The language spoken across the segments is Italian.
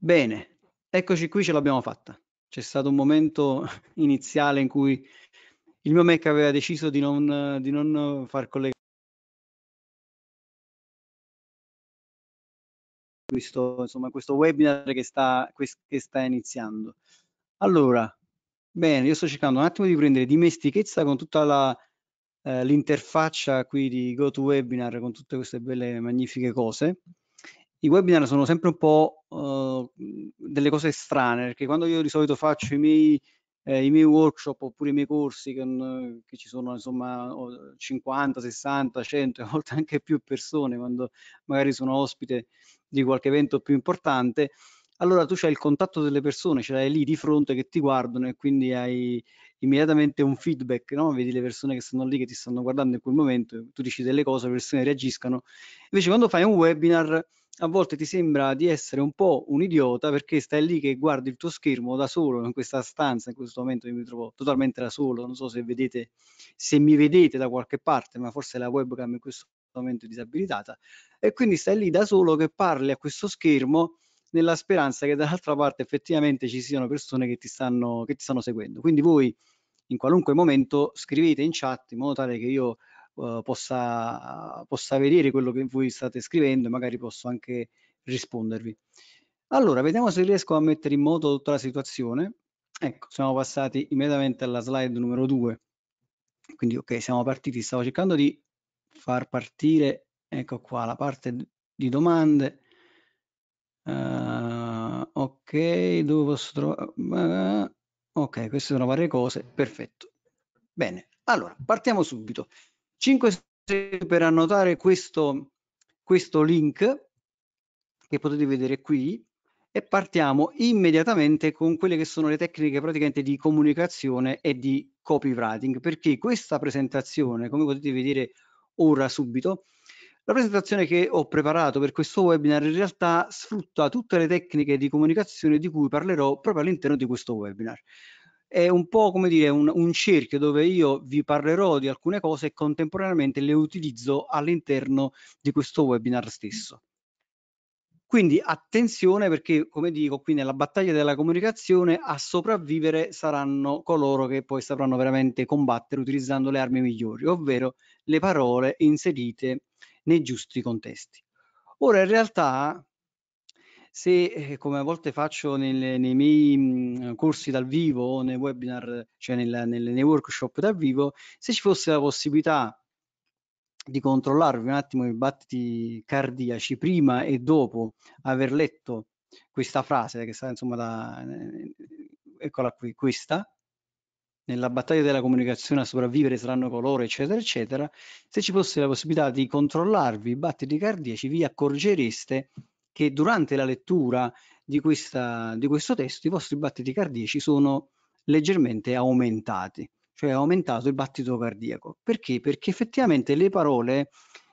Bene, eccoci qui, ce l'abbiamo fatta. C'è stato un momento iniziale in cui il mio Mac aveva deciso di non, di non far collegare. Questo, insomma, questo webinar che sta, che sta iniziando. Allora, bene, io sto cercando un attimo di prendere dimestichezza con tutta la, eh, l'interfaccia qui di GoToWebinar con tutte queste belle magnifiche cose i webinar sono sempre un po' uh, delle cose strane, perché quando io di solito faccio i miei, eh, i miei workshop oppure i miei corsi, con, che ci sono insomma 50, 60, 100, a volte anche più persone, quando magari sono ospite di qualche evento più importante, allora tu c'hai il contatto delle persone, ce l'hai lì di fronte che ti guardano e quindi hai immediatamente un feedback, no? vedi le persone che stanno lì, che ti stanno guardando in quel momento, tu dici delle cose, le persone reagiscano. Invece quando fai un webinar a volte ti sembra di essere un po' un idiota perché stai lì che guardi il tuo schermo da solo in questa stanza, in questo momento io mi trovo totalmente da solo, non so se vedete, se mi vedete da qualche parte, ma forse la webcam in questo momento è disabilitata, e quindi stai lì da solo che parli a questo schermo nella speranza che dall'altra parte effettivamente ci siano persone che ti stanno, che ti stanno seguendo. Quindi voi in qualunque momento scrivete in chat in modo tale che io Uhm, possa, possa vedere quello che voi state scrivendo e magari posso anche rispondervi. Allora, vediamo se riesco a mettere in moto tutta la situazione. Ecco, siamo passati immediatamente alla slide numero 2. Quindi, ok, siamo partiti. Stavo cercando di far partire, ecco qua, la parte di domande. Uh, ok, dove posso trovare? Uh, ok, queste sono varie cose. Perfetto. Bene, allora, partiamo subito. 5 secondi per annotare questo, questo link che potete vedere qui e partiamo immediatamente con quelle che sono le tecniche praticamente di comunicazione e di copywriting perché questa presentazione come potete vedere ora subito la presentazione che ho preparato per questo webinar in realtà sfrutta tutte le tecniche di comunicazione di cui parlerò proprio all'interno di questo webinar è un po' come dire un, un, cerchio dove io vi parlerò di alcune cose e contemporaneamente le utilizzo all'interno di questo webinar stesso. Quindi attenzione perché, come dico, qui nella battaglia della comunicazione a sopravvivere saranno coloro che poi sapranno veramente combattere utilizzando le armi migliori, ovvero le parole inserite nei giusti contesti. Ora in realtà se, eh, come a volte faccio nelle, nei miei mhmm, corsi dal vivo o nei webinar, cioè nel, nel, nei workshop dal vivo, se ci fosse la possibilità di controllarvi un attimo i battiti cardiaci prima e dopo aver letto questa frase che sta insomma da, eccola qui, questa nella battaglia della comunicazione a sopravvivere saranno coloro, eccetera, eccetera, se ci fosse la possibilità di controllarvi i battiti cardiaci, vi accorgereste che durante la lettura di, questa, di questo testo i vostri battiti cardiaci sono leggermente aumentati, cioè è aumentato il battito cardiaco. Perché? Perché effettivamente le parole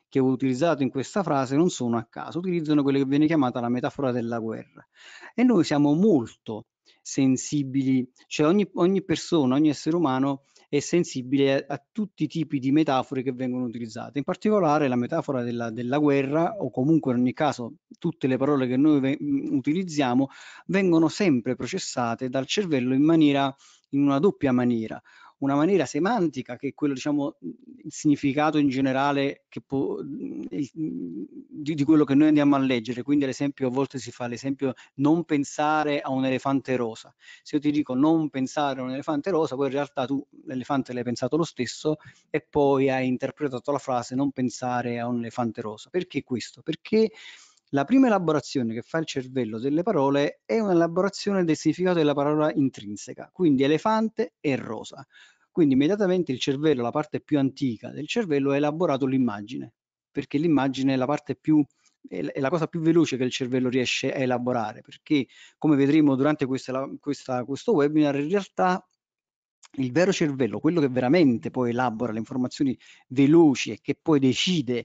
che ho utilizzato in questa frase non sono a caso, utilizzano quella che viene chiamata la metafora della guerra. E noi siamo molto sensibili, cioè ogni, ogni persona, ogni essere umano è sensibile a, a, tutti i tipi di metafore che vengono utilizzate, in particolare la metafora della, della guerra o comunque in ogni caso tutte le parole che noi mm, utilizziamo vengono sempre processate dal cervello in maniera in una doppia maniera una maniera semantica che è quello, diciamo, il significato in generale può, di, di, quello che noi andiamo a leggere. Quindi, ad esempio, a volte si fa l'esempio non pensare a un elefante rosa. Se io ti dico non pensare a un elefante rosa, poi in realtà tu l'elefante l'hai pensato lo stesso e poi hai interpretato la frase non pensare a un elefante rosa. Perché questo? Perché la prima elaborazione che fa il cervello delle parole è un'elaborazione del significato della parola intrinseca, quindi elefante e rosa. Quindi immediatamente il cervello, la parte più antica del cervello, ha elaborato l'immagine, perché l'immagine è la parte più è la cosa più veloce che il cervello riesce a elaborare, perché come vedremo durante questa, questa, questo webinar, in realtà il vero cervello, quello che veramente poi elabora le informazioni veloci e che poi decide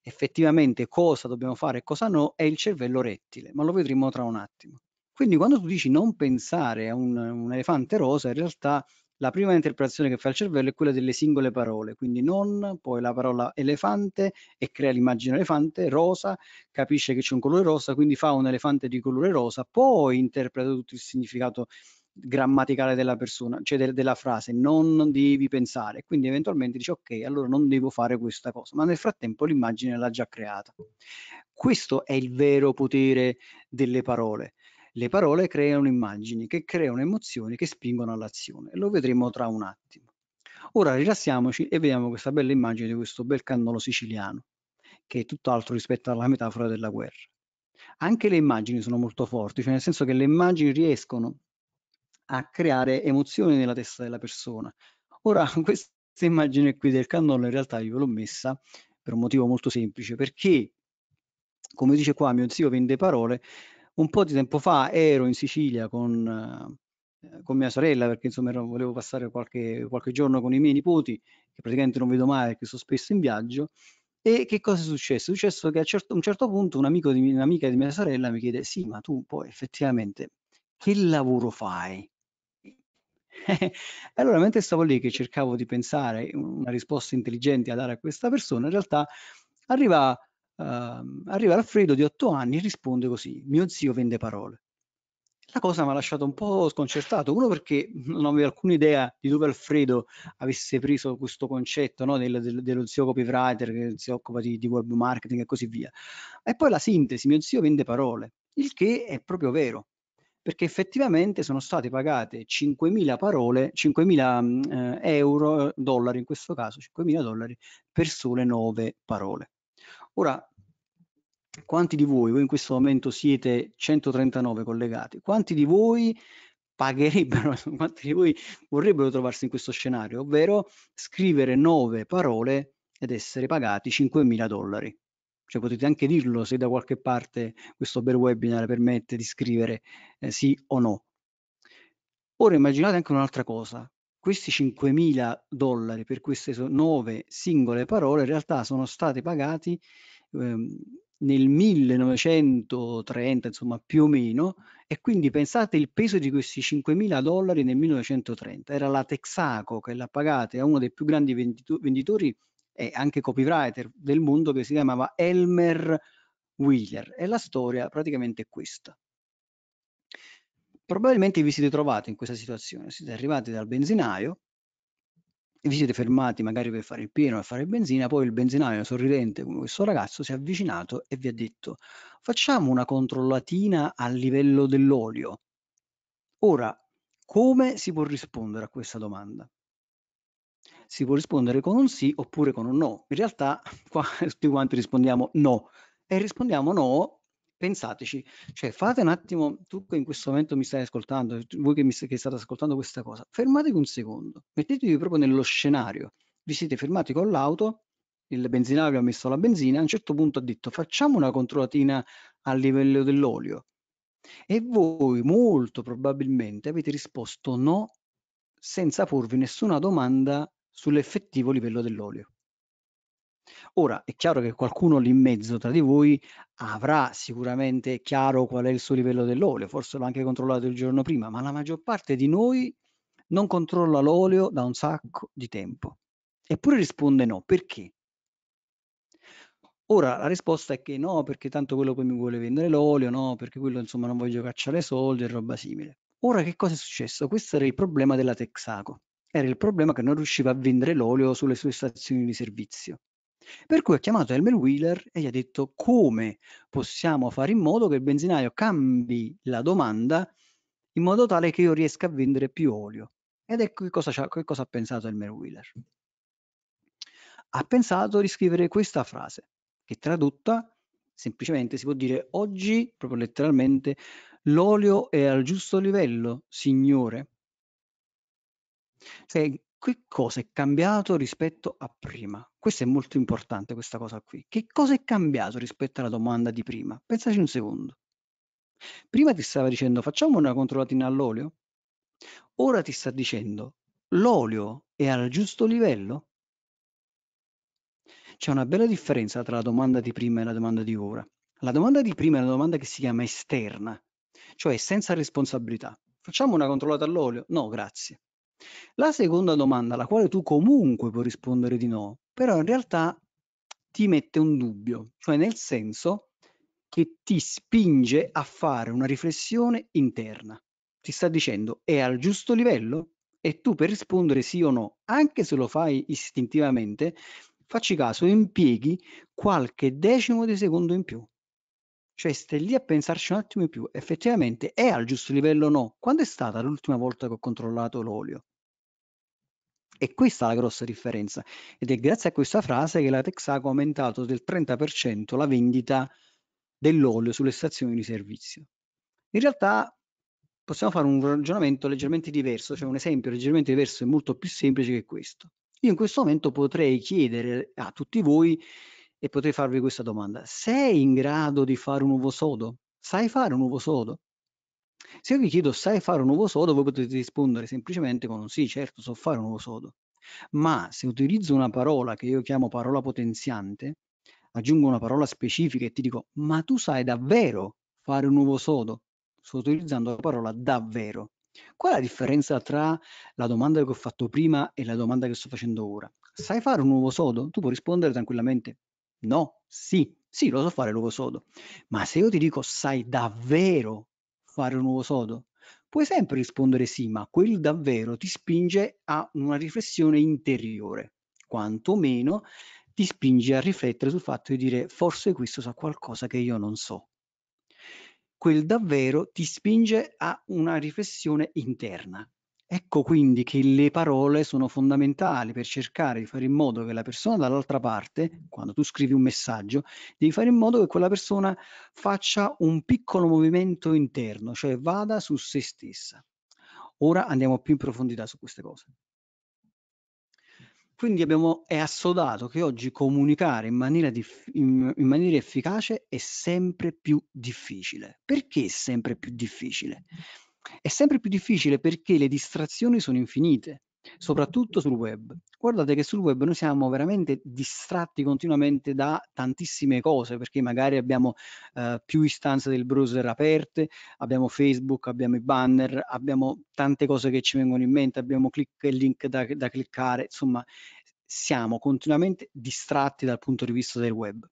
effettivamente cosa dobbiamo fare e cosa no, è il cervello rettile, ma lo vedremo tra un attimo. Quindi quando tu dici non pensare a un, un elefante rosa, in realtà la prima interpretazione che fa il cervello è quella delle singole parole, quindi non, poi la parola elefante e crea l'immagine elefante, rosa, capisce che c'è un colore rosa, quindi fa un elefante di colore rosa, poi interpreta tutto il significato grammaticale della persona, cioè de della frase, non devi pensare, quindi eventualmente dice ok, allora non devo fare questa cosa, ma nel frattempo l'immagine l'ha già creata. Questo è il vero potere delle parole. Le parole creano immagini che creano emozioni che spingono all'azione. Lo vedremo tra un attimo. Ora rilassiamoci e vediamo questa bella immagine di questo bel cannolo siciliano, che è tutt'altro rispetto alla metafora della guerra. Anche le immagini sono molto forti, cioè nel senso che le immagini riescono a creare emozioni nella testa della persona. Ora, questa immagine qui del cannolo in realtà io l'ho messa per un motivo molto semplice, perché come dice qua mio zio vende parole, un po' di tempo fa ero in Sicilia con, eh, con mia sorella perché insomma ero, volevo passare qualche, qualche giorno con i miei nipoti che praticamente non vedo mai perché sono spesso in viaggio e che cosa è successo? È successo che a certo, un certo punto un amico di, un'amica di mia sorella mi chiede sì ma tu poi effettivamente che lavoro fai? E allora, mentre stavo lì che cercavo di pensare una risposta intelligente a dare a questa persona, in realtà arriva Uh, arriva Alfredo di otto anni e risponde così, mio zio vende parole. La cosa mi ha lasciato un po' sconcertato, uno perché non avevo alcuna idea di dove Alfredo avesse preso questo concetto no, del, del, dello zio copywriter che si occupa di, di web marketing e così via. E poi la sintesi, mio zio vende parole, il che è proprio vero, perché effettivamente sono state pagate 5.000 parole, 5.000 eh, euro, dollari in questo caso, 5.000 dollari per sole 9 parole. Ora, quanti di voi, voi in questo momento siete 139 collegati, quanti di voi pagherebbero, quanti di voi vorrebbero trovarsi in questo scenario, ovvero scrivere nove parole ed essere pagati 5.000 dollari. Cioè potete anche dirlo se da qualche parte questo bel webinar permette di scrivere eh, sì o no. Ora immaginate anche un'altra cosa, questi 5.000 dollari per queste nove singole parole in realtà sono stati pagati ehm, nel 1930, insomma più o meno, e quindi pensate il peso di questi 5.000 dollari nel 1930. Era la Texaco che l'ha pagata a uno dei più grandi venditu- venditori e anche copywriter del mondo che si chiamava Elmer Wheeler. E la storia praticamente è questa. Probabilmente vi siete trovati in questa situazione, siete arrivati dal benzinaio, e vi siete fermati magari per fare il pieno, per fare benzina, poi il benzinaio sorridente come questo ragazzo si è avvicinato e vi ha detto facciamo una controllatina a livello dell'olio. Ora, come si può rispondere a questa domanda? Si può rispondere con un sì oppure con un no. In realtà qua tutti quanti rispondiamo no e rispondiamo no pensateci, cioè fate un attimo, tu che in questo momento mi stai ascoltando, voi che, mi, che state ascoltando questa cosa, fermatevi un secondo, mettetevi proprio nello scenario, vi siete fermati con l'auto, il benzinaio ha messo la benzina, a un certo punto ha detto facciamo una controllatina a livello dell'olio e voi molto probabilmente avete risposto no senza porvi nessuna domanda sull'effettivo livello dell'olio. Ora è chiaro che qualcuno lì in mezzo tra di voi avrà sicuramente chiaro qual è il suo livello dell'olio, forse l'ha anche controllato il giorno prima, ma la maggior parte di noi non controlla l'olio da un sacco di tempo. Eppure risponde no, perché? Ora la risposta è che no, perché tanto quello poi mi vuole vendere l'olio, no, perché quello insomma non voglio cacciare soldi e roba simile. Ora che cosa è successo? Questo era il problema della Texaco. Era il problema che non riusciva a vendere l'olio sulle sue stazioni di servizio. Per cui ha chiamato Elmer Wheeler e gli ha detto come possiamo fare in modo che il benzinaio cambi la domanda in modo tale che io riesca a vendere più olio. Ed ecco che cosa, che cosa ha pensato Elmer Wheeler. Ha pensato di scrivere questa frase, che tradotta semplicemente si può dire oggi, proprio letteralmente, l'olio è al giusto livello, signore. Cioè, che cosa è cambiato rispetto a prima? Questo è molto importante, questa cosa qui. Che cosa è cambiato rispetto alla domanda di prima? Pensaci un secondo. Prima ti stava dicendo facciamo una controllatina all'olio, ora ti sta dicendo l'olio è al giusto livello? C'è una bella differenza tra la domanda di prima e la domanda di ora. La domanda di prima è una domanda che si chiama esterna, cioè senza responsabilità. Facciamo una controllata all'olio? No, grazie. La seconda domanda, alla quale tu comunque puoi rispondere di no, però in realtà ti mette un dubbio, cioè nel senso che ti spinge a fare una riflessione interna. Ti sta dicendo è al giusto livello? E tu per rispondere sì o no, anche se lo fai istintivamente, facci caso, impieghi qualche decimo di secondo in più. Cioè, stai lì a pensarci un attimo in più, effettivamente è al giusto livello o no? Quando è stata l'ultima volta che ho controllato l'olio? E questa è la grossa differenza. Ed è grazie a questa frase che la Texaco ha aumentato del 30% la vendita dell'olio sulle stazioni di servizio. In realtà possiamo fare un ragionamento leggermente diverso, cioè un esempio leggermente diverso e molto più semplice che questo. Io in questo momento potrei chiedere a tutti voi e potrei farvi questa domanda. Sei in grado di fare un uovo sodo? Sai fare un uovo sodo? Se io vi chiedo sai fare un uovo sodo, voi potete rispondere semplicemente con un sì, certo, so fare un uovo sodo. Ma se utilizzo una parola che io chiamo parola potenziante, aggiungo una parola specifica e ti dico ma tu sai davvero fare un uovo sodo? Sto utilizzando la parola davvero. Qual è la differenza tra la domanda che ho fatto prima e la domanda che sto facendo ora? Sai fare un uovo sodo? Tu puoi rispondere tranquillamente No, sì, sì, lo so fare l'uovo sodo. Ma se io ti dico sai davvero fare un uovo sodo, puoi sempre rispondere sì, ma quel davvero ti spinge a una riflessione interiore, quantomeno ti spinge a riflettere sul fatto di dire forse questo sa qualcosa che io non so. Quel davvero ti spinge a una riflessione interna, Ecco quindi che le parole sono fondamentali per cercare di fare in modo che la persona dall'altra parte, quando tu scrivi un messaggio, devi fare in modo che quella persona faccia un piccolo movimento interno, cioè vada su se stessa. Ora andiamo più in profondità su queste cose. Quindi abbiamo, è assodato che oggi comunicare in maniera, dif, in, in maniera efficace è sempre più difficile. Perché è sempre più difficile? Mm è sempre più difficile perché le distrazioni sono infinite, soprattutto sul web. Guardate che sul web noi siamo veramente distratti continuamente da tantissime cose, perché magari abbiamo eh, più istanze del browser aperte, abbiamo Facebook, abbiamo i banner, abbiamo tante cose che ci vengono in mente, abbiamo click e link da, da cliccare, insomma siamo continuamente distratti dal punto di vista del web.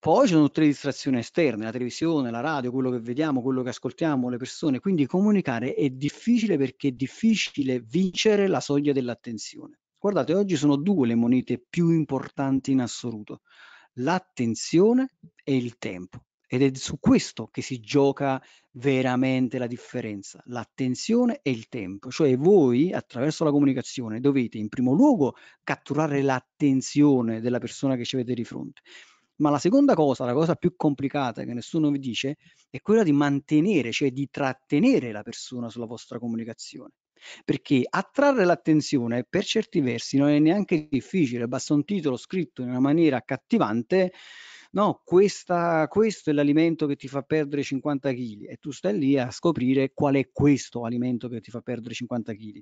Poi ci sono tutte le distrazioni esterne, la televisione, la radio, quello che vediamo, quello che ascoltiamo, le persone. Quindi comunicare è difficile perché è difficile vincere la soglia dell'attenzione. Guardate, oggi sono due le monete più importanti in assoluto, l'attenzione e il tempo. Ed è su questo che si gioca veramente la differenza, l'attenzione e il tempo. Cioè voi, attraverso la comunicazione, dovete in primo luogo catturare l'attenzione della persona che ci avete di fronte ma la seconda cosa, la cosa più complicata che nessuno vi dice, è quella di mantenere, cioè di trattenere la persona sulla vostra comunicazione. Perché attrarre l'attenzione per certi versi non è neanche difficile, basta un titolo scritto in una maniera accattivante, no, questa, questo è l'alimento che ti fa perdere 50 kg e tu stai lì a scoprire qual è questo alimento che ti fa perdere 50 kg.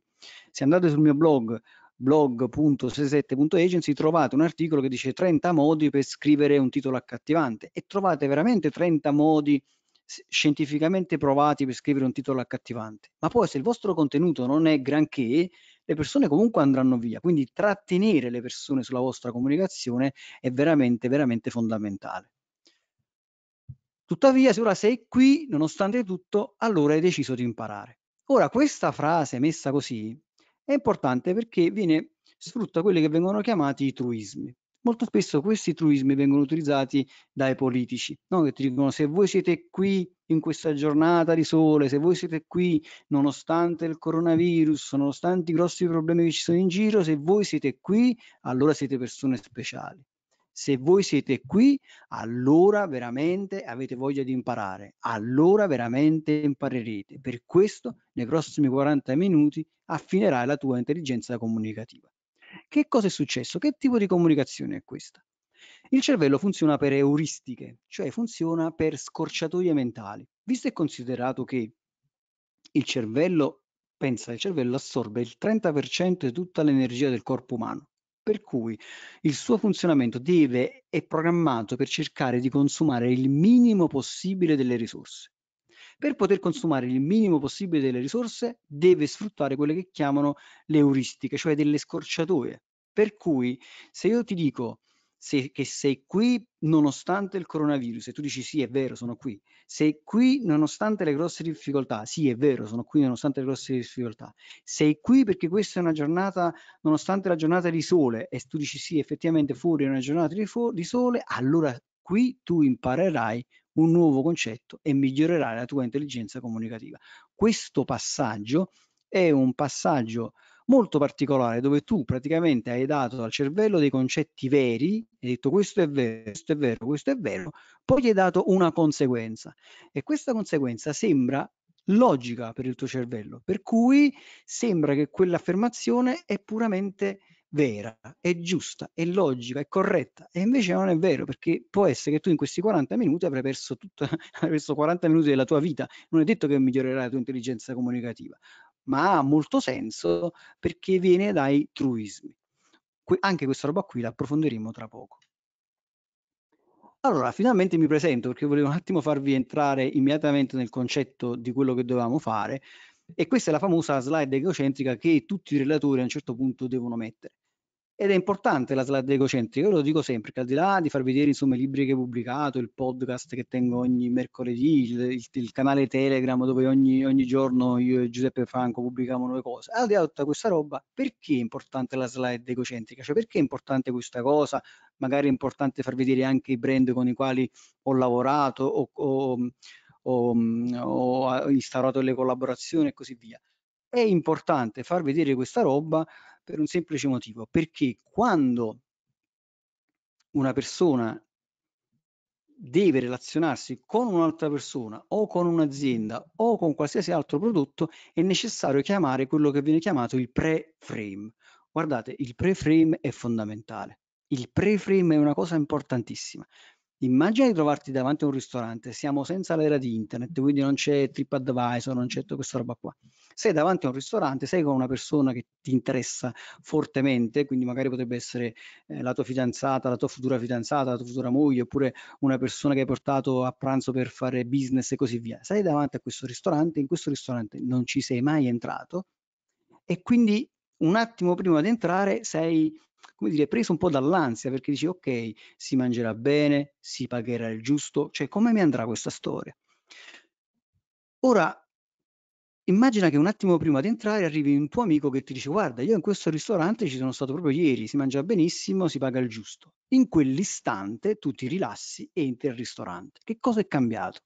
Se andate sul mio blog blog.sesette.agency trovate un articolo che dice 30 modi per scrivere un titolo accattivante e trovate veramente 30 modi scientificamente provati per scrivere un titolo accattivante. Ma poi se il vostro contenuto non è granché, le persone comunque andranno via. Quindi trattenere le persone sulla vostra comunicazione è veramente, veramente fondamentale. Tuttavia, se ora sei qui, nonostante tutto, allora hai deciso di imparare. Ora, questa frase messa così è importante perché viene, sfrutta quelli che vengono chiamati i truismi. Molto spesso questi truismi vengono utilizzati dai politici, no? che ti dicono se voi siete qui in questa giornata di sole, se voi siete qui nonostante il coronavirus, nonostante i grossi problemi che ci sono in giro, se voi siete qui allora siete persone speciali. Se voi siete qui, allora veramente avete voglia di imparare, allora veramente imparerete. Per questo, nei prossimi 40 minuti, affinerai la tua intelligenza comunicativa. Che cosa è successo? Che tipo di comunicazione è questa? Il cervello funziona per euristiche, cioè funziona per scorciatoie mentali. Visto e considerato che il cervello, pensa, il cervello assorbe il 30% di tutta l'energia del corpo umano per cui il suo funzionamento deve è programmato per cercare di consumare il minimo possibile delle risorse. Per poter consumare il minimo possibile delle risorse deve sfruttare quelle che chiamano le euristiche, cioè delle scorciatoie. Per cui se io ti dico se, che sei qui nonostante il coronavirus e tu dici sì è vero sono qui, sei qui nonostante le grosse difficoltà, sì è vero sono qui nonostante le grosse difficoltà, sei qui perché questa è una giornata, nonostante la giornata di sole e tu dici sì effettivamente fuori è una giornata di, di sole, allora qui tu imparerai un nuovo concetto e migliorerai la tua intelligenza comunicativa. Questo passaggio è un passaggio molto particolare dove tu praticamente hai dato al cervello dei concetti veri, hai detto questo è vero, questo è vero, questo è vero, poi gli hai dato una conseguenza e questa conseguenza sembra logica per il tuo cervello, per cui sembra che quell'affermazione è puramente vera, è giusta, è logica, è corretta, e invece non è vero, perché può essere che tu in questi 40 minuti avrai perso, tutta, avrai perso 40 minuti della tua vita, non è detto che migliorerà la tua intelligenza comunicativa, ma ha molto senso perché viene dai truismi. Que- anche questa roba qui la approfondiremo tra poco. Allora, finalmente mi presento perché volevo un attimo farvi entrare immediatamente nel concetto di quello che dovevamo fare e questa è la famosa slide egocentrica che tutti i relatori a un certo punto devono mettere ed è importante la slide egocentrica, io lo dico sempre, che al di là di far vedere insomma, i libri che ho pubblicato, il podcast che tengo ogni mercoledì, il, il, il canale Telegram dove ogni, ogni, giorno io e Giuseppe Franco pubblichiamo nuove cose, al di là di tutta questa roba, perché è importante la slide egocentrica? Cioè perché è importante questa cosa? Magari è importante far vedere anche i brand con i quali ho lavorato o, o, o, o eh, instaurato delle collaborazioni e così via. È importante far vedere questa roba per un semplice motivo, perché quando una persona deve relazionarsi con un'altra persona o con un'azienda o con qualsiasi altro prodotto, è necessario chiamare quello che viene chiamato il pre-frame. Guardate, il pre-frame è fondamentale. Il pre-frame è una cosa importantissima Immagina di trovarti davanti a un ristorante, siamo senza l'era di internet, quindi non c'è TripAdvisor, non c'è tutta questa roba qua. Sei davanti a un ristorante, sei con una persona che ti interessa fortemente, quindi magari potrebbe essere eh, la tua fidanzata, la tua futura fidanzata, la tua futura moglie, oppure una persona che hai portato a pranzo per fare business e così via. Sei davanti a questo ristorante, in questo ristorante non ci sei mai entrato e quindi un attimo prima di entrare sei come dire, preso un po' dall'ansia perché dici ok, si mangerà bene, si pagherà il giusto, cioè come mi andrà questa storia? Ora, immagina che un attimo prima di entrare arrivi un tuo amico che ti dice guarda, io in questo ristorante ci sono stato proprio ieri, si mangia benissimo, si paga il giusto. In quell'istante tu ti rilassi e entri al ristorante. Che cosa è cambiato?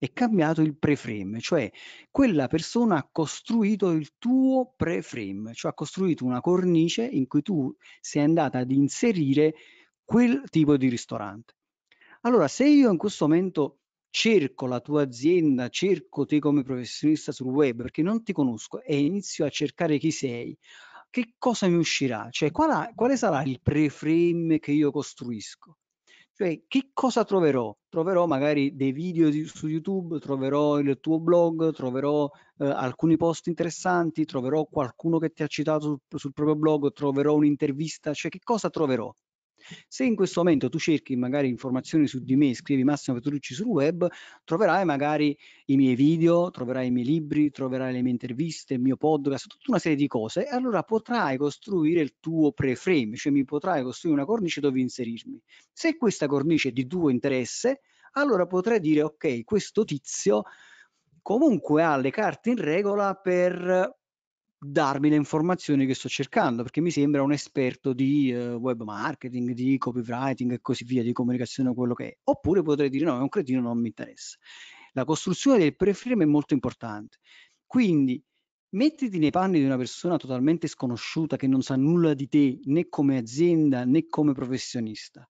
è cambiato il preframe, cioè quella persona ha costruito il tuo preframe, cioè ha costruito una cornice in cui tu sei andata ad inserire quel tipo di ristorante. Allora, se io in questo momento cerco la tua azienda, cerco te come professionista sul web perché non ti conosco e inizio a cercare chi sei, che cosa mi uscirà? Cioè, qual quale sarà il preframe che io costruisco? Cioè, che cosa troverò? Troverò magari dei video di, su YouTube, troverò il tuo blog, troverò eh, alcuni post interessanti, troverò qualcuno che ti ha citato sul, sul proprio blog, troverò un'intervista, cioè che cosa troverò? Se in questo momento tu cerchi magari informazioni su di me, scrivi Massimo Petrucci sul web, troverai magari i miei video, troverai i miei libri, troverai le mie interviste, il mio podcast, tutta una serie di cose e allora potrai costruire il tuo preframe, cioè mi potrai costruire una cornice dove inserirmi. Se questa cornice è di tuo interesse, allora potrai dire ok, questo tizio comunque ha le carte in regola per darmi le informazioni che sto cercando, perché mi sembra un esperto di eh, web marketing, di copywriting e così via, di comunicazione quello che è. Oppure potrei dire no, è un cretino, non mi interessa. La costruzione del preframe è molto importante. Quindi mettiti nei panni di una persona totalmente sconosciuta che non sa nulla di te, né come azienda, né come professionista.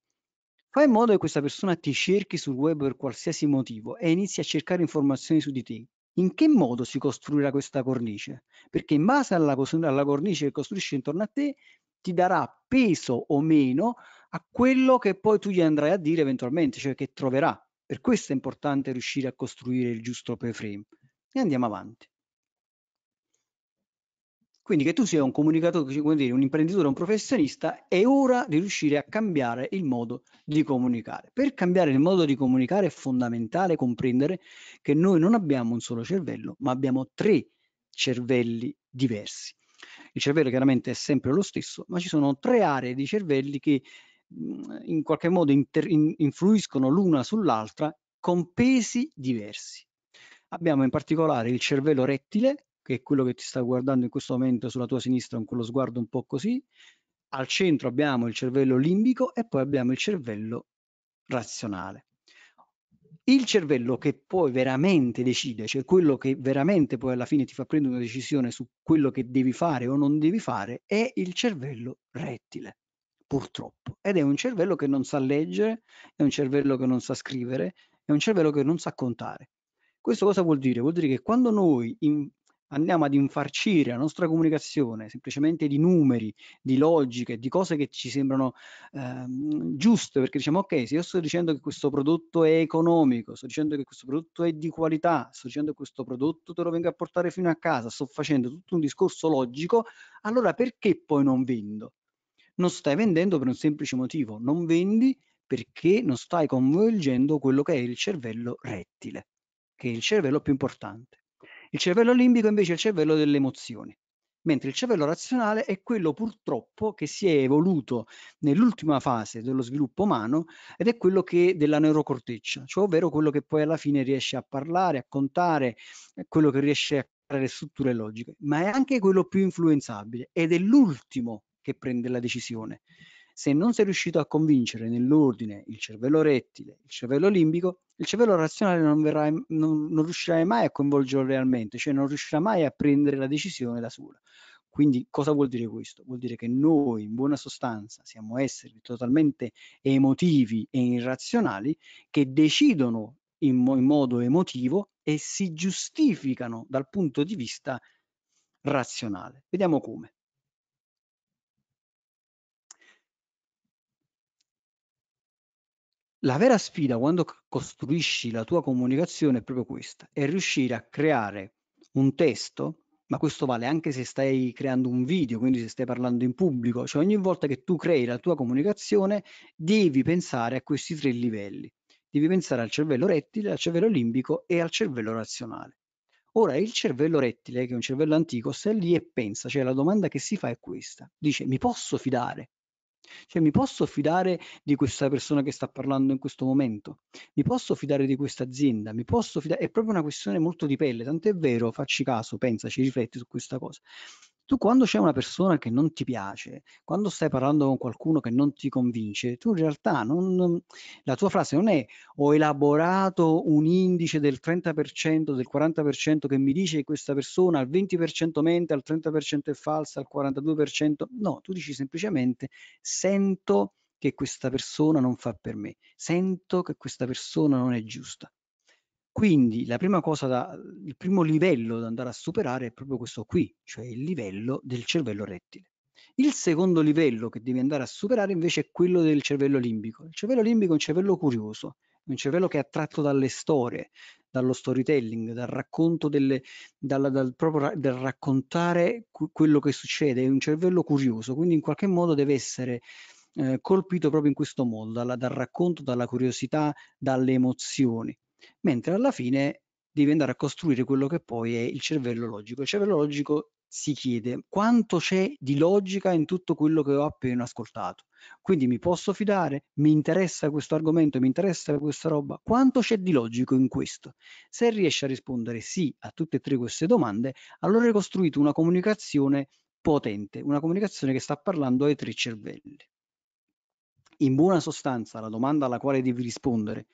Fai in modo che questa persona ti cerchi sul web per qualsiasi motivo e inizi a cercare informazioni su di te, in che modo si costruirà questa cornice? Perché in base alla, alla cornice che costruisci intorno a te ti darà peso o meno a quello che poi tu gli andrai a dire eventualmente, cioè che troverà. Per questo è importante riuscire a costruire il giusto preframe. E andiamo avanti. Quindi che tu sia un comunicatore, come dire, un imprenditore, un professionista, è ora di riuscire a cambiare il modo di comunicare. Per cambiare il modo di comunicare è fondamentale comprendere che noi non abbiamo un solo cervello, ma abbiamo tre cervelli diversi. Il cervello chiaramente è sempre lo stesso, ma ci sono tre aree di cervelli che mm, in qualche modo in influiscono l'una sull'altra con pesi diversi. Abbiamo in particolare il cervello rettile, che è quello che ti sta guardando in questo momento sulla tua sinistra con quello sguardo un po' così. Al centro abbiamo il cervello limbico e poi abbiamo il cervello razionale. Il cervello che poi veramente decide, cioè quello che veramente poi alla fine ti fa prendere una decisione su quello che devi fare o non devi fare, è il cervello rettile purtroppo. Ed è un cervello che non sa leggere, è un cervello che non sa scrivere, è un cervello che non sa contare. Questo cosa vuol dire? Vuol dire che quando noi in, andiamo ad infarcire la nostra comunicazione semplicemente di numeri, di logiche, di cose che ci sembrano eh, giuste, perché diciamo ok, se io sto dicendo che questo prodotto è economico, sto dicendo che questo prodotto è di qualità, sto dicendo che questo prodotto te lo vengo a portare fino a casa, sto facendo tutto un discorso logico, allora perché poi non vendo? Non stai vendendo per un semplice motivo, non vendi perché non stai coinvolgendo quello che è il cervello rettile, che è il cervello più importante. Il cervello limbico invece è il cervello delle emozioni, mentre il cervello razionale è quello purtroppo che si è evoluto nell'ultima fase dello sviluppo umano ed è quello che, della neurocorteccia, cioè ovvero quello che poi alla fine riesce a parlare, a contare, eh, quello che riesce a creare strutture logiche, ma è anche quello più influenzabile ed è l'ultimo che prende la decisione. Se non sei riuscito a convincere nell'ordine il cervello rettile, il cervello limbico, il cervello razionale non, verrà, non, non riuscirai mai a coinvolgerlo realmente, cioè non riuscirà mai a prendere la decisione da sola. Quindi cosa vuol dire questo? Vuol dire che noi in buona sostanza siamo esseri totalmente emotivi e irrazionali che decidono in, mo in, modo emotivo e si giustificano dal punto di vista razionale. Vediamo come. La vera sfida quando costruisci la tua comunicazione è proprio questa, è riuscire a creare un testo, ma questo vale anche se stai creando un video, quindi se stai parlando in pubblico, cioè ogni volta che tu crei la tua comunicazione devi pensare a questi tre livelli, devi pensare al cervello rettile, al cervello limbico e al cervello razionale. Ora il cervello rettile, che è un cervello antico, sta lì e pensa, cioè la domanda che si fa è questa, dice mi posso fidare cioè mi posso fidare di questa persona che sta parlando in questo momento, mi posso fidare di questa azienda, mi posso fidare, è proprio una questione molto di pelle, tant'è vero, facci caso, pensaci, rifletti su questa cosa. Tu quando c'è una persona che non ti piace, quando stai parlando con qualcuno che non ti convince, tu in realtà non, la tua frase non è ho elaborato un indice del 30%, del 40% che mi dice che questa persona al 20% mente, al 30% è falsa, al 42%, no, tu dici semplicemente sento che questa persona non fa per me, sento che questa persona non è giusta. Quindi la prima cosa da il primo livello da andare a superare è proprio questo qui, cioè il livello del cervello rettile. Il secondo livello che devi andare a superare invece è quello del cervello limbico. Il cervello limbico è un cervello curioso, è un cervello che è attratto dalle storie, dallo storytelling, dal racconto delle, dalla, dal, proprio, del raccontare quello che succede, è un cervello curioso, quindi in qualche modo deve essere eh, colpito proprio in questo modo, dalla, dal racconto, dalla curiosità, dalle emozioni mentre alla fine devi andare a costruire quello che poi è il cervello logico. Il cervello logico si chiede quanto c'è di logica in tutto quello che ho appena ascoltato. Quindi mi posso fidare, mi interessa questo argomento, mi interessa questa roba, quanto c'è di logico in questo? Se riesci a rispondere sì a tutte e tre queste domande, allora hai costruito una comunicazione potente, una comunicazione che sta parlando ai tre cervelli. In buona sostanza, la domanda alla quale devi rispondere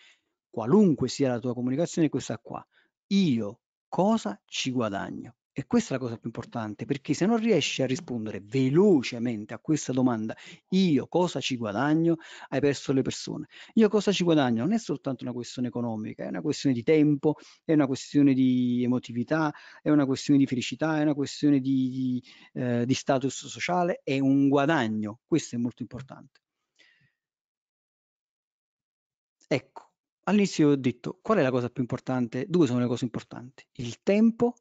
qualunque sia la tua comunicazione, questa qua. Io cosa ci guadagno? E questa è la cosa più importante, perché se non riesci a rispondere velocemente a questa domanda, io cosa ci guadagno, hai perso le persone. Io cosa ci guadagno non è soltanto una questione economica, è una questione di tempo, è una questione di emotività, è una questione di felicità, è una questione di, di, eh, di status sociale, è un guadagno, questo è molto importante. Ecco, All'inizio ho detto qual è la cosa più importante? Due sono le cose importanti, il tempo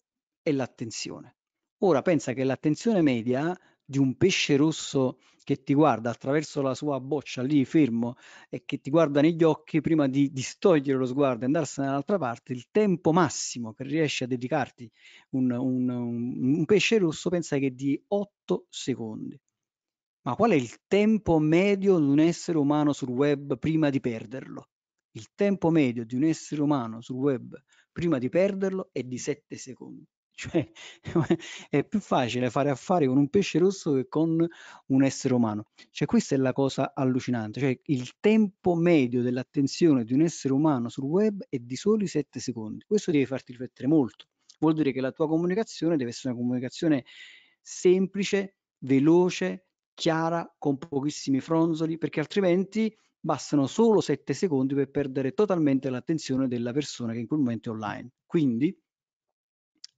e l'attenzione. Ora pensa che l'attenzione media di un pesce rosso che ti guarda attraverso la sua boccia lì fermo e che ti guarda negli occhi prima di distogliere lo sguardo e andarsene dall'altra parte, il tempo massimo che riesce a dedicarti un, un, un pesce rosso pensa che è di 8 secondi. Ma qual è il tempo medio di un essere umano sul web prima di perderlo? Il tempo medio di un essere umano sul web prima di perderlo è di 7 secondi. Cioè è più facile fare affari con un pesce rosso che con un essere umano. Cioè questa è la cosa allucinante, cioè il tempo medio dell'attenzione di un essere umano sul web è di soli 7 secondi. Questo deve farti riflettere molto. Vuol dire che la tua comunicazione deve essere una comunicazione semplice, veloce, chiara, con pochissimi fronzoli, perché altrimenti bastano solo 7 secondi per perdere totalmente l'attenzione della persona che in quel momento è online. Quindi,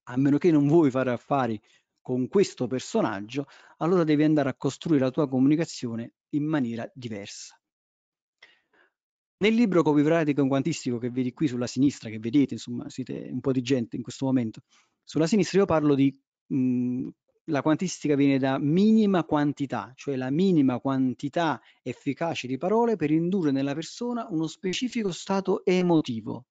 a meno che non vuoi fare affari con questo personaggio, allora devi andare a costruire la tua comunicazione in maniera diversa. Nel libro copywriting quantistico che vedi qui sulla sinistra, che vedete, insomma, siete un po' di gente in questo momento, sulla sinistra io parlo di mh, la quantistica viene da minima quantità, cioè la minima quantità efficace di parole per indurre nella persona uno specifico stato emotivo,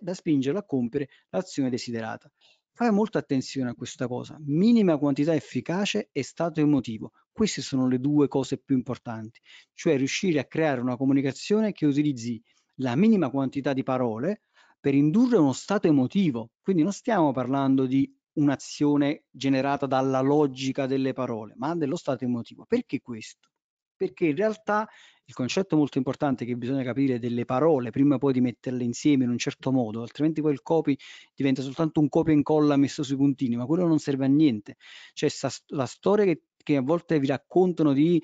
da spingerla a compiere l'azione desiderata. Fai molta attenzione a questa cosa, minima quantità efficace e stato emotivo. Queste sono le due cose più importanti, cioè riuscire a creare una comunicazione che utilizzi la minima quantità di parole per indurre uno stato emotivo. Quindi non stiamo parlando di un'azione generata dalla logica delle parole, ma dello stato emotivo. Perché questo? Perché in realtà il concetto molto importante che bisogna capire delle parole prima poi di metterle insieme in un certo modo, altrimenti poi il copy diventa soltanto un copia e incolla messo sui puntini, ma quello non serve a niente. Cioè sta, la storia che, che a volte vi raccontano di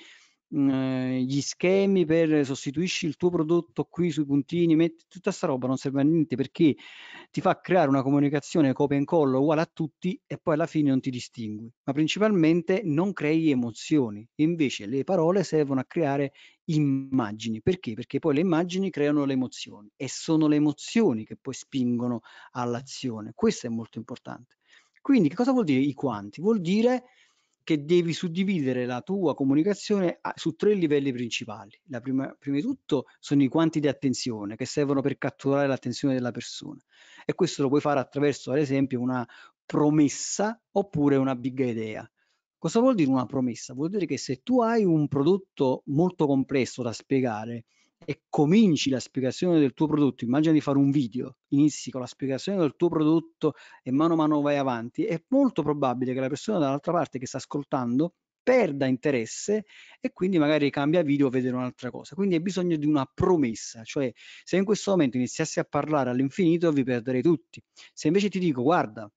eh, gli schemi per sostituisci il tuo prodotto qui sui puntini, metti, tutta sta roba non serve a niente perché ti fa creare una comunicazione copia e incolla uguale a tutti e poi alla fine non ti distingui, ma principalmente non crei emozioni, invece le parole servono a creare immagini, perché? Perché poi le immagini creano le emozioni e sono le emozioni che poi spingono all'azione, questo è molto importante. Quindi che cosa vuol dire i quanti? Vuol dire perché devi suddividere la tua comunicazione a, su tre livelli principali. La prima, prima di tutto sono i quanti di attenzione che servono per catturare l'attenzione della persona e questo lo puoi fare attraverso ad esempio una promessa oppure una big idea. Cosa vuol dire una promessa? Vuol dire che se tu hai un prodotto molto complesso da spiegare, e cominci la spiegazione del tuo prodotto, immagina di fare un video, inizi con la spiegazione del tuo prodotto e mano a mano vai avanti, è molto probabile che la persona dall'altra parte che sta ascoltando perda interesse e quindi magari cambia video o vede un'altra cosa. Quindi hai bisogno di una promessa, cioè se in questo momento iniziassi a parlare all'infinito vi perderei tutti. Se invece ti dico guarda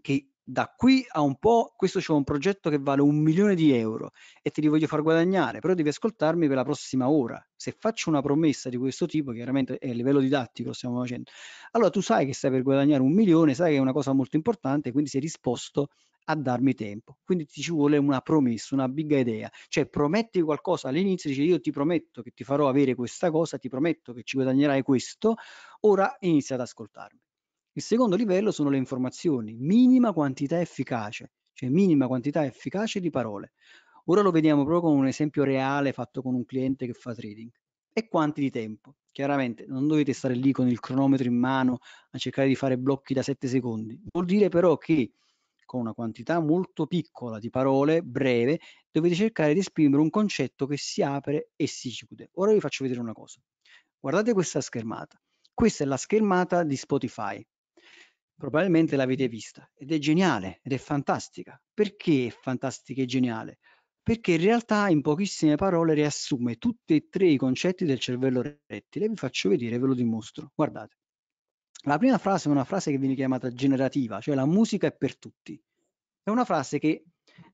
che da qui a un po' questo c'è un progetto che vale un milione di euro e te li voglio far guadagnare, però devi ascoltarmi per la prossima ora. Se faccio una promessa di questo tipo, chiaramente è a livello didattico lo stiamo facendo, allora tu sai che stai per guadagnare un milione, sai che è una cosa molto importante, quindi sei disposto a darmi tempo. Quindi ti ci vuole una promessa, una big idea. Cioè prometti qualcosa all'inizio, dici io ti prometto che ti farò avere questa cosa, ti prometto che ci guadagnerai questo, ora inizia ad ascoltarmi. Il secondo livello sono le informazioni, minima quantità efficace, cioè minima quantità efficace di parole. Ora lo vediamo proprio con un esempio reale fatto con un cliente che fa trading. E quanti di tempo? Chiaramente non dovete stare lì con il cronometro in mano a cercare di fare blocchi da 7 secondi. Vuol dire però che con una quantità molto piccola di parole, breve, dovete cercare di esprimere un concetto che si apre e si chiude. Ora vi faccio vedere una cosa. Guardate questa schermata. Questa è la schermata di Spotify probabilmente l'avete vista ed è geniale ed è fantastica. Perché è fantastica e geniale? Perché in realtà in pochissime parole riassume tutti e tre i concetti del cervello rettile. Vi faccio vedere, ve lo dimostro. Guardate. La prima frase è una frase che viene chiamata generativa, cioè la musica è per tutti. È una frase che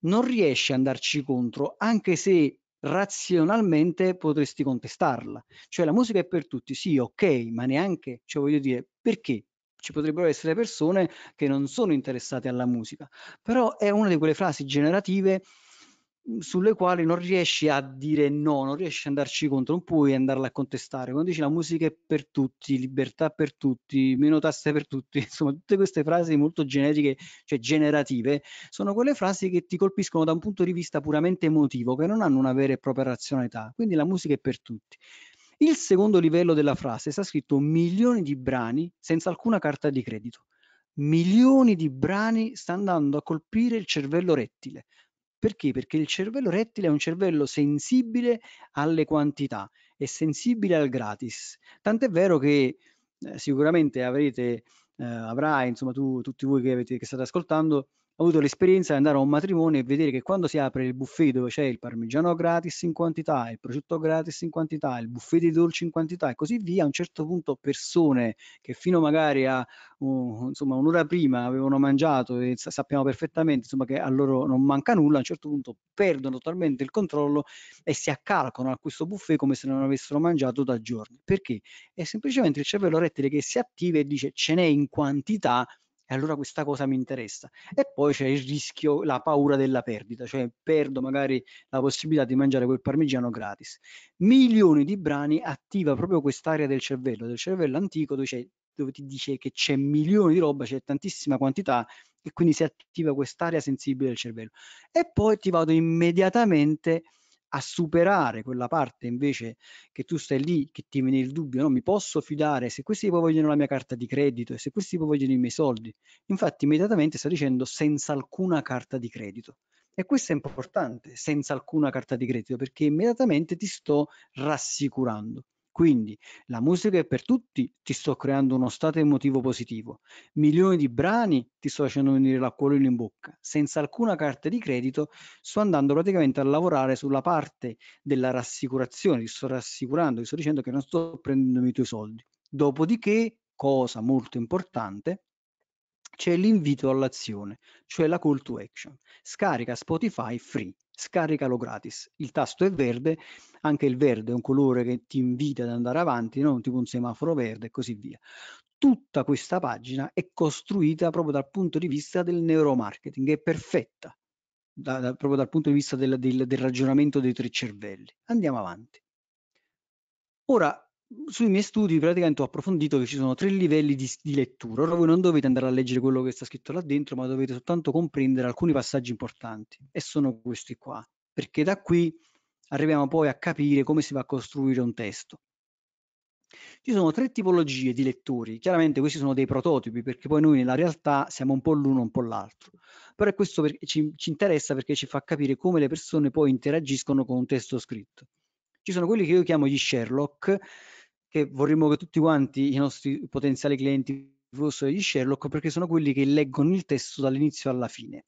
non riesce a andarci contro, anche se razionalmente potresti contestarla. Cioè la musica è per tutti, sì, ok, ma neanche, cioè voglio dire, perché? ci potrebbero essere persone che non sono interessate alla musica, però è una di quelle frasi generative mm, sulle quali non riesci a dire no, non riesci ad andarci contro, non puoi andarla a contestare. Quando dici la musica è per tutti, libertà per tutti, meno tasse per tutti, insomma, tutte queste frasi molto generiche, cioè generative, sono quelle frasi che ti colpiscono da un punto di vista puramente emotivo, che non hanno una vera e propria razionalità. Quindi la musica è per tutti. Il secondo livello della frase sta scritto milioni di brani senza alcuna carta di credito. Milioni di brani sta andando a colpire il cervello rettile. Perché? Perché il cervello rettile è un cervello sensibile alle quantità, è sensibile al gratis. Tant'è vero che eh, sicuramente avrete, eh, avrai, insomma tu, tutti voi che, avete, che state ascoltando, ho avuto l'esperienza di andare a un matrimonio e vedere che quando si apre il buffet dove c'è il parmigiano gratis in quantità, il prosciutto gratis in quantità, il buffet di dolci in quantità e così via, a un certo punto persone che fino magari a uh, insomma, un'ora prima avevano mangiato e sappiamo perfettamente insomma, che a loro non manca nulla, a un certo punto perdono totalmente il controllo e si accalcano a questo buffet come se non avessero mangiato da giorni. Perché? È semplicemente il cervello rettile che si attiva e dice ce n'è in quantità e allora questa cosa mi interessa. E poi c'è il rischio, la paura della perdita, cioè perdo magari la possibilità di mangiare quel parmigiano gratis. Milioni di brani attiva proprio quest'area del cervello, del cervello antico dove, dove ti dice che c'è milioni di roba, c'è tantissima quantità e quindi si attiva quest'area sensibile del cervello. E poi ti vado immediatamente a a superare quella parte invece che tu stai lì, che ti viene il dubbio, no, mi posso fidare se questi poi vogliono la mia carta di credito e se questi poi vogliono i miei soldi. Infatti immediatamente sta dicendo senza alcuna carta di credito. E questo è importante, senza alcuna carta di credito, perché immediatamente ti sto rassicurando. Quindi la musica è per tutti, ti sto creando uno stato emotivo positivo. Milioni di brani ti sto facendo venire l'acquolino in bocca. Senza alcuna carta di credito sto andando praticamente a lavorare sulla parte della rassicurazione, ti sto rassicurando, ti sto dicendo che non sto prendendo i tuoi soldi. Dopodiché, cosa molto importante, c'è l'invito all'azione, cioè la call to action. Scarica Spotify free, scaricalo gratis. Il tasto è verde, anche il verde è un colore che ti invita ad andare avanti, non tipo un semaforo verde e così via. Tutta questa pagina è costruita proprio dal punto di vista del neuromarketing, è perfetta, da, da, proprio dal punto di vista del, del, del ragionamento dei tre cervelli. Andiamo avanti. Ora, sui miei studi praticamente ho approfondito che ci sono tre livelli di, di, lettura. Ora voi non dovete andare a leggere quello che sta scritto là dentro, ma dovete soltanto comprendere alcuni passaggi importanti. E sono questi qua, perché da qui arriviamo poi a capire come si va a costruire un testo. Ci sono tre tipologie di lettori, chiaramente questi sono dei prototipi perché poi noi nella realtà siamo un po' l'uno, un po' l'altro, però questo ci, ci interessa perché ci fa capire come le persone poi interagiscono con un testo scritto. Ci sono quelli che io chiamo gli Sherlock, che vorremmo che tutti quanti i nostri potenziali clienti fossero di Sherlock perché sono quelli che leggono il testo dall'inizio alla fine.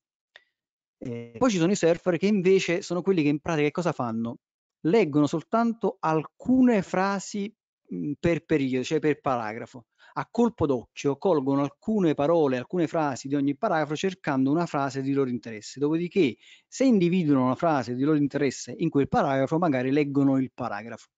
E poi ci sono i surfer che invece sono quelli che in pratica cosa fanno? Leggono soltanto alcune frasi per periodo, cioè per paragrafo. A colpo d'occhio colgono alcune parole, alcune frasi di ogni paragrafo cercando una frase di loro interesse. Dopodiché, se individuano una frase di loro interesse in quel paragrafo, magari leggono il paragrafo.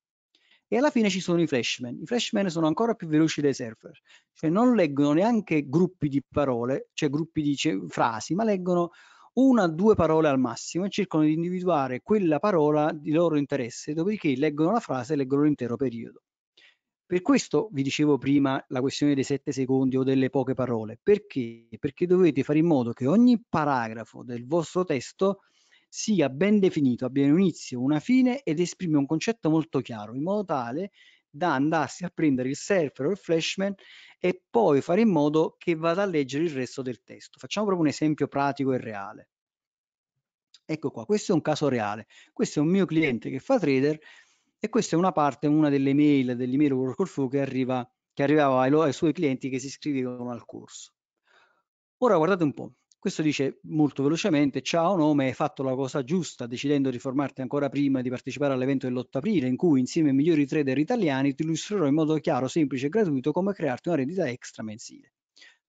E alla fine ci sono i freshman. I freshman sono ancora più veloci dei server, cioè non leggono neanche gruppi di parole, cioè gruppi di cioè, frasi, ma leggono una o due parole al massimo e cercano di individuare quella parola di loro interesse, dopodiché leggono la frase e leggono l'intero periodo. Per questo vi dicevo prima la questione dei sette secondi o delle poche parole. Perché? Perché dovete fare in modo che ogni paragrafo del vostro testo sia ben definito, abbia un inizio, una fine ed esprime un concetto molto chiaro, in modo tale da andarsi a prendere il surfer o il flashman e poi fare in modo che vada a leggere il resto del testo. Facciamo proprio un esempio pratico e reale. Ecco qua, questo è un caso reale. Questo è un mio cliente che fa trader e questa è una parte, una delle mail dell'email workflow che, arriva, che arrivava ai, ai suoi clienti che si iscrivevano al corso. Ora guardate un po', questo dice molto velocemente, ciao nome, hai fatto la cosa giusta decidendo di formarti ancora prima di partecipare all'evento dell'8 aprile in cui insieme ai migliori trader italiani ti illustrerò in modo chiaro, semplice e gratuito come crearti una rendita extra mensile.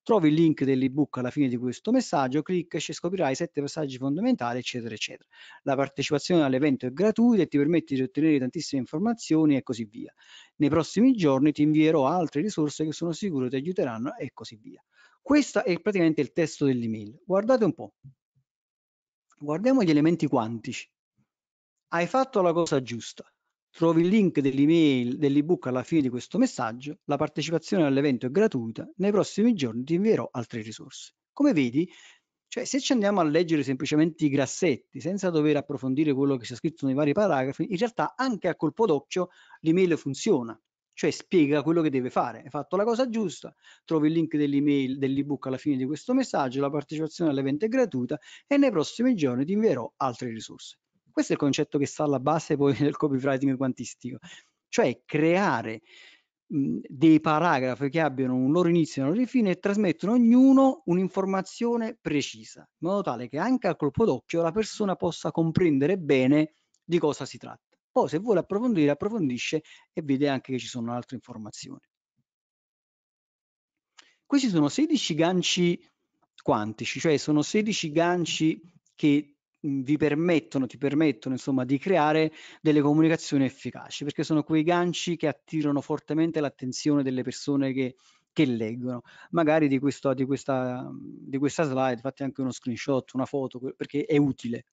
Trovi il link dell'ebook alla fine di questo messaggio, clicca e scoprirai i sette passaggi fondamentali, eccetera, eccetera. La partecipazione all'evento è gratuita e ti permette di ottenere tantissime informazioni e così via. Nei prossimi giorni ti invierò altre risorse che sono sicuro ti aiuteranno e così via. Questo è praticamente il testo dell'email. Guardate un po'. Guardiamo gli elementi quantici. Hai fatto la cosa giusta. Trovi il link dell'email, dell'ebook alla fine di questo messaggio. La partecipazione all'evento è gratuita. Nei prossimi giorni ti invierò altre risorse. Come vedi, cioè, se ci andiamo a leggere semplicemente i grassetti, senza dover approfondire quello che c'è scritto nei vari paragrafi, in realtà anche a colpo d'occhio l'email funziona cioè spiega quello che deve fare. Hai fatto la cosa giusta, trovi il link dell'email dell'ebook alla fine di questo messaggio, la partecipazione all'evento è gratuita e nei prossimi giorni ti invierò altre risorse. Questo è il concetto che sta alla base poi del copywriting quantistico, cioè creare mhmm, dei paragrafi che abbiano un loro inizio e una loro fine e trasmettono ognuno un'informazione precisa, in modo tale che anche a colpo d'occhio la persona possa comprendere bene di cosa si tratta. Poi se vuole approfondire, approfondisce e vede anche che ci sono altre informazioni. Questi sono 16 ganci quantici, cioè sono 16 ganci che mhmm, vi permettono, ti permettono insomma di creare delle comunicazioni efficaci, perché sono quei ganci che attirano fortemente l'attenzione delle persone che, che leggono. Magari di, questo, di, questa, di questa slide fate anche uno screenshot, una foto, perché è utile.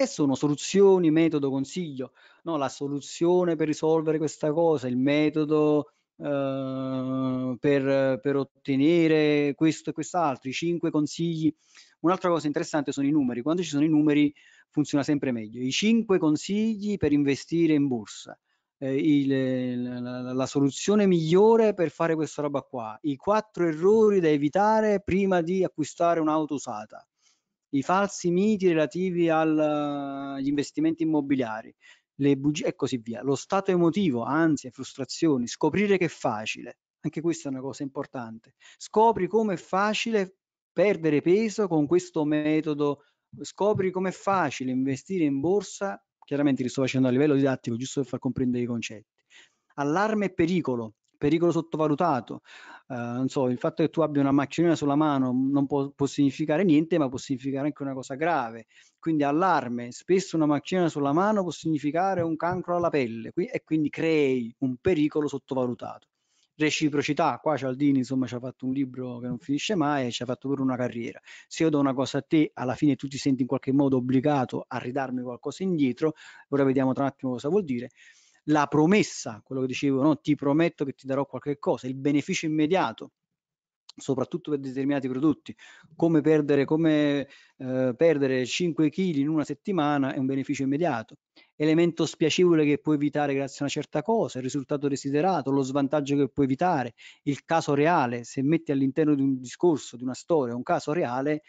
E sono soluzioni, metodo, consiglio, no? la soluzione per risolvere questa cosa, il metodo eh, per, per, ottenere questo e quest'altro, i cinque consigli. Un'altra cosa interessante sono i numeri, quando ci sono i numeri funziona sempre meglio. I cinque consigli per investire in borsa, eh, il, la, la, soluzione migliore per fare questa roba qua, i quattro errori da evitare prima di acquistare un'auto usata, i falsi miti relativi agli investimenti immobiliari, le bugie e così via, lo stato emotivo, ansia, frustrazioni, scoprire che è facile, anche questa è una cosa importante, scopri come è facile perdere peso con questo metodo, scopri come è facile investire in borsa, chiaramente li sto facendo a livello didattico giusto per far comprendere i concetti, allarme e pericolo, pericolo sottovalutato. Uh, non so, il fatto che tu abbia una macchinina sulla mano non può, può, significare niente, ma può significare anche una cosa grave. Quindi allarme, spesso una macchinina sulla mano può significare un cancro alla pelle qui, e quindi crei un pericolo sottovalutato. Reciprocità, qua Cialdini insomma ci ha fatto un libro che non finisce mai e ci ha fatto pure una carriera. Se io do una cosa a te, alla fine tu ti senti in qualche modo obbligato a ridarmi qualcosa indietro, ora vediamo tra un attimo cosa vuol dire la promessa, quello che dicevo, no? ti prometto che ti darò qualche cosa, il beneficio immediato, soprattutto per determinati prodotti, come perdere, come, eh, perdere 5 kg in una settimana è un beneficio immediato, elemento spiacevole che puoi evitare grazie a una certa cosa, il risultato desiderato, lo svantaggio che puoi evitare, il caso reale, se metti all'interno di un discorso, di una storia, un caso reale,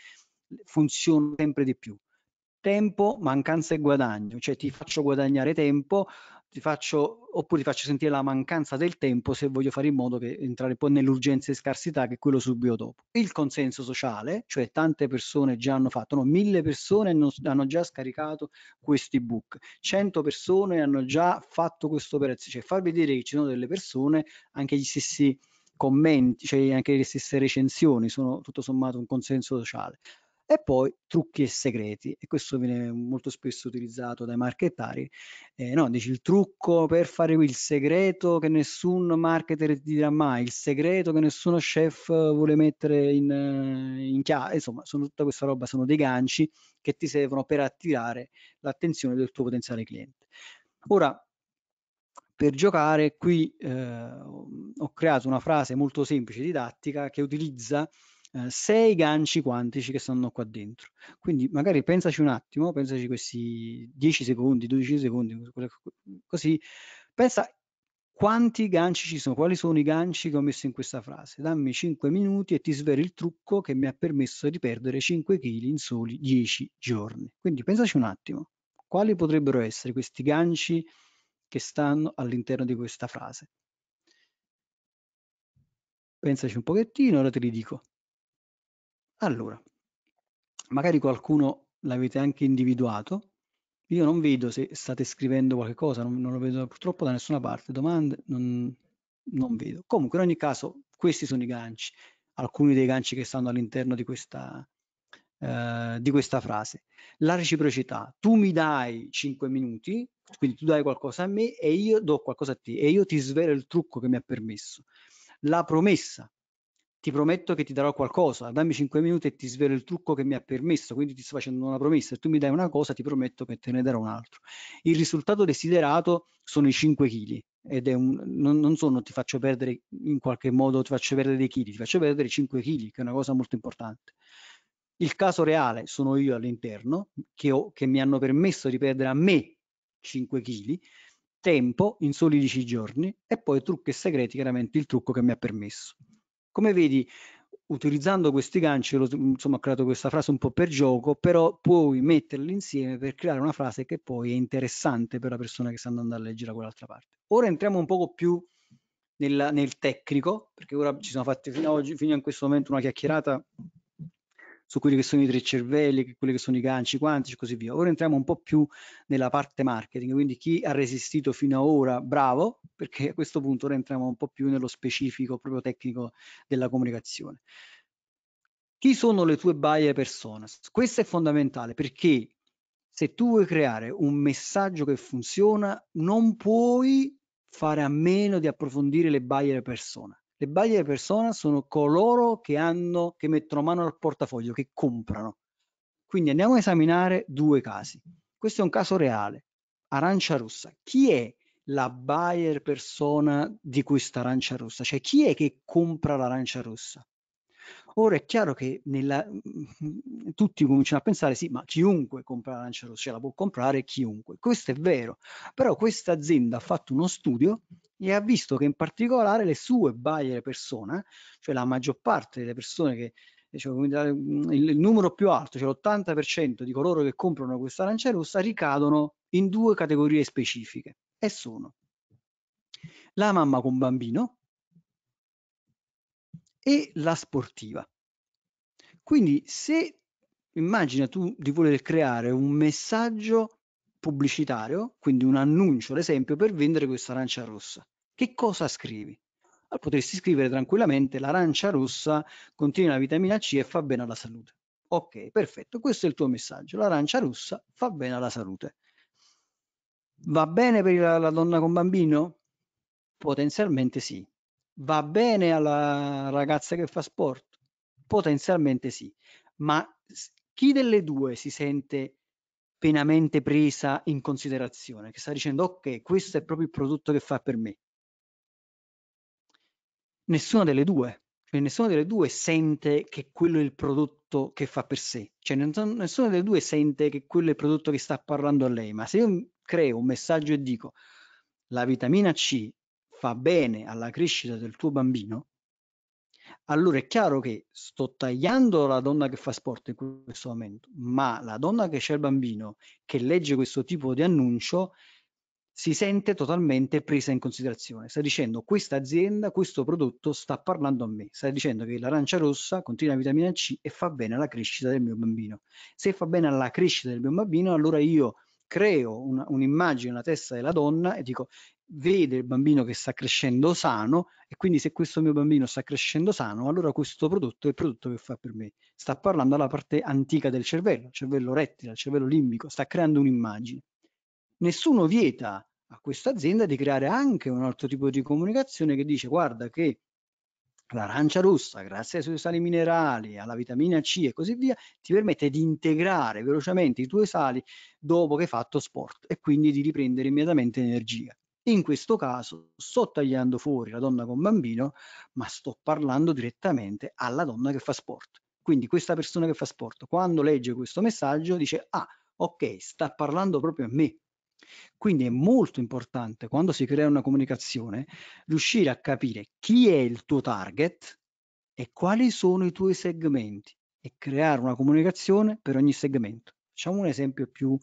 funziona sempre di più tempo, mancanza e guadagno, cioè ti faccio guadagnare tempo ti faccio, oppure ti faccio sentire la mancanza del tempo se voglio fare in modo che entrare poi nell'urgenza e scarsità che è quello subito dopo. Il consenso sociale, cioè tante persone già hanno fatto, no, mille persone hanno, hanno già scaricato questi ebook, cento persone hanno già fatto questo operazione, cioè far vedere che ci sono delle persone, anche gli stessi commenti, cioè anche le stesse recensioni, sono tutto sommato un consenso sociale e poi trucchi e segreti e questo viene molto spesso utilizzato dai marchettari eh, no dici il trucco per fare il segreto che nessun marketer ti dirà mai il segreto che nessuno chef vuole mettere in, eh, in chiave insomma sono tutta questa roba sono dei ganci che ti servono per attirare l'attenzione del tuo potenziale cliente ora per giocare qui eh, ho creato una frase molto semplice didattica che utilizza eh, sei ganci quantici che stanno qua dentro. Quindi magari pensaci un attimo, pensaci questi 10 secondi, 12 secondi, così, pensa quanti ganci ci sono, quali sono i ganci che ho messo in questa frase. Dammi 5 minuti e ti svelo il trucco che mi ha permesso di perdere 5 kg in soli 10 giorni. Quindi pensaci un attimo, quali potrebbero essere questi ganci che stanno all'interno di questa frase? Pensaci un pochettino, ora te li dico. Allora, magari qualcuno l'avete anche individuato. Io non vedo se state scrivendo qualcosa, non, non lo vedo purtroppo da nessuna parte, domande non, non, vedo. Comunque in ogni caso questi sono i ganci, alcuni dei ganci che stanno all'interno di, eh, di questa, frase. La reciprocità, tu mi dai 5 minuti, quindi tu dai qualcosa a me e io do qualcosa a te e io ti svelo il trucco che mi ha permesso. La promessa, ti prometto che ti darò qualcosa, dammi 5 minuti e ti svelo il trucco che mi ha permesso, quindi ti sto facendo una promessa se tu mi dai una cosa, ti prometto che te ne darò un altro. Il risultato desiderato sono i 5 kg ed è un, non, non sono ti faccio perdere in qualche modo, ti faccio perdere dei chili, ti faccio perdere 5 kg, che è una cosa molto importante. Il caso reale sono io all'interno, che, ho, che mi hanno permesso di perdere a me 5 kg, tempo in soli 10 giorni e poi trucchi segreti, chiaramente il trucco che mi ha permesso. Come vedi, utilizzando questi ganci, insomma, ho creato questa frase un po' per gioco, però puoi metterli insieme per creare una frase che poi è interessante per la persona che sta andando a leggere da quell'altra parte. Ora entriamo un poco più nel, nel tecnico, perché ora ci siamo fatti fino, a oggi, fino a questo momento una chiacchierata su quelli che sono i tre cervelli, quelli che sono i ganci quantici e così via. Ora entriamo un po' più nella parte marketing, quindi chi ha resistito fino ad ora, bravo, perché a questo punto ora entriamo un po' più nello specifico proprio tecnico della comunicazione. Chi sono le tue buyer personas? Questo è fondamentale perché se tu vuoi creare un messaggio che funziona, non puoi fare a meno di approfondire le buyer persona. Le buyer persona sono coloro che, hanno, che mettono mano al portafoglio, che comprano. Quindi andiamo a esaminare due casi. Questo è un caso reale. Arancia rossa. Chi è la buyer persona di questa arancia rossa? Cioè chi è che compra l'arancia rossa? Ora è chiaro che nella, mhmm, tutti cominciano a pensare, sì, ma chiunque compra la lancia rossa, cioè la può comprare chiunque. Questo è vero, però questa azienda ha fatto uno studio e ha visto che in particolare le sue buyer persona, cioè la maggior parte delle persone che eh, cioè, mhmm, il numero più alto, cioè l'80% di coloro che comprano questa lancia rossa ricadono in due categorie specifiche e sono la mamma con bambino e la sportiva. Quindi se immagina tu di voler creare un messaggio pubblicitario, quindi un annuncio, ad esempio, per vendere questa arancia rossa, che cosa scrivi? Allora, ah, potresti scrivere tranquillamente l'arancia rossa contiene la vitamina C e fa bene alla salute. Ok, perfetto, questo è il tuo messaggio. L'arancia rossa fa bene alla salute. Va bene per la, la donna con bambino? Potenzialmente sì, va bene alla ragazza che fa sport? Potenzialmente sì, ma chi delle due si sente pienamente presa in considerazione, che sta dicendo ok, questo è proprio il prodotto che fa per me? Nessuna delle due, cioè nessuna delle due sente che quello è il prodotto che fa per sé, cioè nessuna delle due sente che quello è il prodotto che sta parlando a lei, ma se io creo un messaggio e dico la vitamina C fa bene alla crescita del tuo bambino, allora è chiaro che sto tagliando la donna che fa sport in questo momento, ma la donna che c'è il bambino, che legge questo tipo di annuncio, si sente totalmente presa in considerazione. Sta dicendo questa azienda, questo prodotto sta parlando a me, sta dicendo che l'arancia rossa contiene la vitamina C e fa bene alla crescita del mio bambino. Se fa bene alla crescita del mio bambino, allora io creo un'immagine una, nella testa della donna e dico vede il bambino che sta crescendo sano e quindi se questo mio bambino sta crescendo sano, allora questo prodotto è il prodotto che fa per me. Sta parlando alla parte antica del cervello, cervello rettile, cervello limbico, sta creando un'immagine. Nessuno vieta a questa azienda di creare anche un altro tipo di comunicazione che dice guarda che l'arancia rossa, grazie ai suoi sali minerali, alla vitamina C e così via, ti permette di integrare velocemente i tuoi sali dopo che hai fatto sport e quindi di riprendere immediatamente energia. In questo caso sto tagliando fuori la donna con bambino, ma sto parlando direttamente alla donna che fa sport. Quindi questa persona che fa sport, quando legge questo messaggio, dice, ah, ok, sta parlando proprio a me. Quindi è molto importante, quando si crea una comunicazione, riuscire a capire chi è il tuo target e quali sono i tuoi segmenti e creare una comunicazione per ogni segmento. Facciamo un esempio più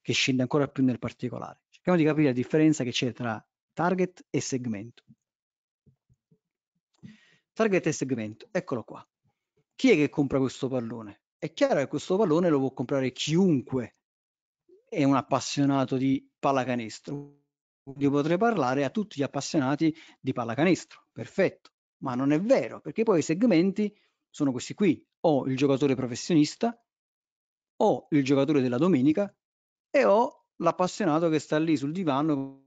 che scende ancora più nel particolare cerchiamo di capire la differenza che c'è tra target e segmento. Target e segmento, eccolo qua. Chi è che compra questo pallone? È chiaro che questo pallone lo può comprare chiunque è un appassionato di pallacanestro. Io potrei parlare a tutti gli appassionati di pallacanestro, perfetto, ma non è vero, perché poi i segmenti sono questi qui, o il giocatore professionista, o il giocatore della domenica e o l'appassionato che sta lì sul divano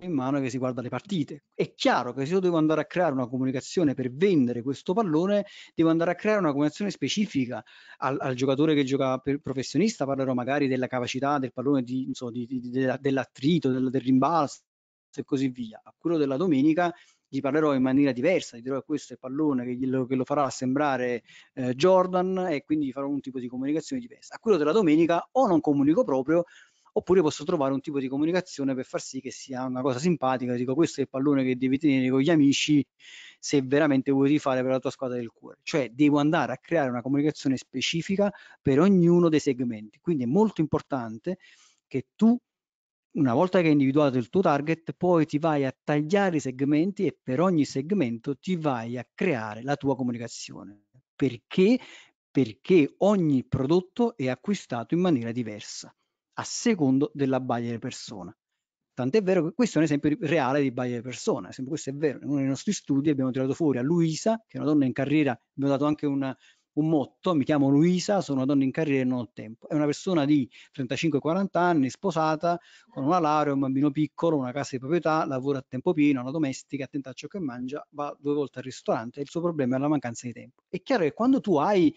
in mano che si guarda le partite. È chiaro che se io devo andare a creare una comunicazione per vendere questo pallone, devo andare a creare una comunicazione specifica al, al giocatore che gioca per professionista, parlerò magari della capacità del pallone, di, insomma, di, di, della, dell'attrito, del, del rimbalzo e così via. A quello della domenica gli parlerò in maniera diversa, gli dirò che questo è il pallone che, glielo, che lo farà sembrare eh, Jordan e quindi farò un tipo di comunicazione diversa. A quello della domenica o non comunico proprio oppure posso trovare un tipo di comunicazione per far sì che sia una cosa simpatica, dico questo è il pallone che devi tenere con gli amici se veramente vuoi fare per la tua squadra del cuore, cioè devo andare a creare una comunicazione specifica per ognuno dei segmenti, quindi è molto importante che tu una volta che hai individuato il tuo target, poi ti vai a tagliare i segmenti e per ogni segmento ti vai a creare la tua comunicazione. Perché? Perché ogni prodotto è acquistato in maniera diversa a secondo della buyer persona. Tant'è vero che questo è un esempio reale di buyer persona, questo è vero, in uno dei nostri studi abbiamo tirato fuori a Luisa, che è una donna in carriera, abbiamo dato anche una, un motto, mi chiamo Luisa, sono una donna in carriera e non ho tempo. È una persona di 35-40 anni, sposata, con una laurea, un bambino piccolo, una casa di proprietà, lavora a tempo pieno, una domestica, attenta a ciò che mangia, va due volte al ristorante e il suo problema è la mancanza di tempo. È chiaro che quando tu hai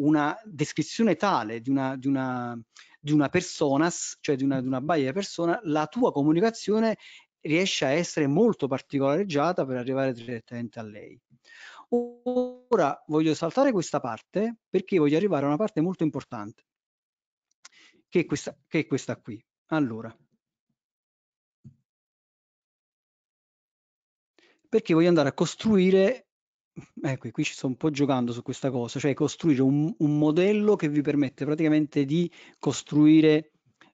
una descrizione tale di una, di una di una personas, cioè di una, di una buyer persona, la tua comunicazione riesce a essere molto particolareggiata per arrivare direttamente a lei. Ora voglio saltare questa parte perché voglio arrivare a una parte molto importante, che è questa, che è questa qui. Allora, perché voglio andare a costruire ecco, qui ci sto un po' giocando su questa cosa, cioè costruire un, un modello che vi permette praticamente di costruire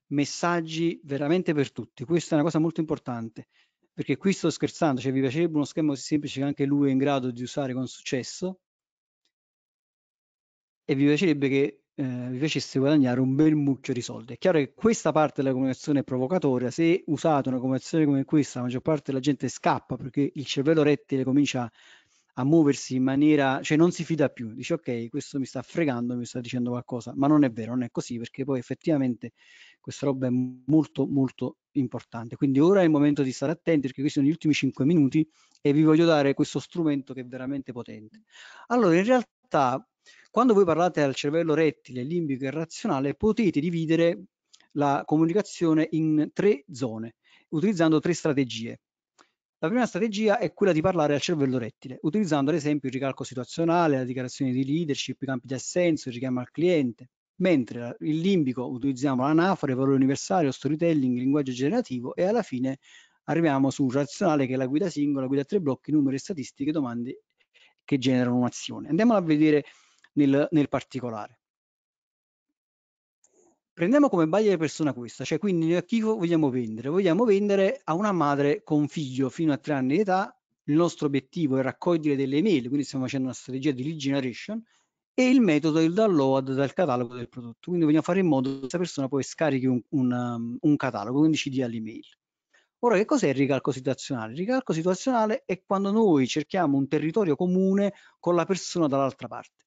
messaggi veramente per tutti. Questa è una cosa molto importante, perché qui sto scherzando, cioè vi piacerebbe uno schema così semplice che anche lui è in grado di usare con successo e vi piacerebbe che eh, vi facesse guadagnare un bel mucchio di soldi. È chiaro che questa parte della comunicazione è provocatoria, se usate una comunicazione come questa la maggior parte della gente scappa perché il cervello rettile comincia a a muoversi in maniera, cioè non si fida più, dice ok, questo mi sta fregando, mi sta dicendo qualcosa, ma non è vero, non è così, perché poi effettivamente questa roba è molto molto importante. Quindi ora è il momento di stare attenti perché questi sono gli ultimi 5 minuti e vi voglio dare questo strumento che è veramente potente. Allora, in realtà quando voi parlate al cervello rettile, limbico e razionale, potete dividere la comunicazione in tre zone, utilizzando tre strategie. La prima strategia è quella di parlare al cervello rettile, utilizzando ad esempio il ricalco situazionale, la dichiarazione di leadership, i campi di assenso, il richiamo al cliente, mentre il limbico utilizziamo l'anafora, il valore universale, lo storytelling, il linguaggio generativo e alla fine arriviamo su un razionale che è la guida singola, guida a tre blocchi, numeri, statistiche, domande che generano un'azione. Andiamola a vedere nel, nel particolare. Prendiamo come baia di persona questa, cioè quindi noi a chi vogliamo vendere? Vogliamo vendere a una madre con figlio fino a tre anni di età, il nostro obiettivo è raccogliere delle email, quindi stiamo facendo una strategia di lead generation, e il metodo è il download dal catalogo del prodotto. Quindi vogliamo fare in modo che questa persona poi scarichi un, un, um, un catalogo, quindi ci dia l'email. Ora, che cos'è il ricalco situazionale? Il ricalco situazionale è quando noi cerchiamo un territorio comune con la persona dall'altra parte.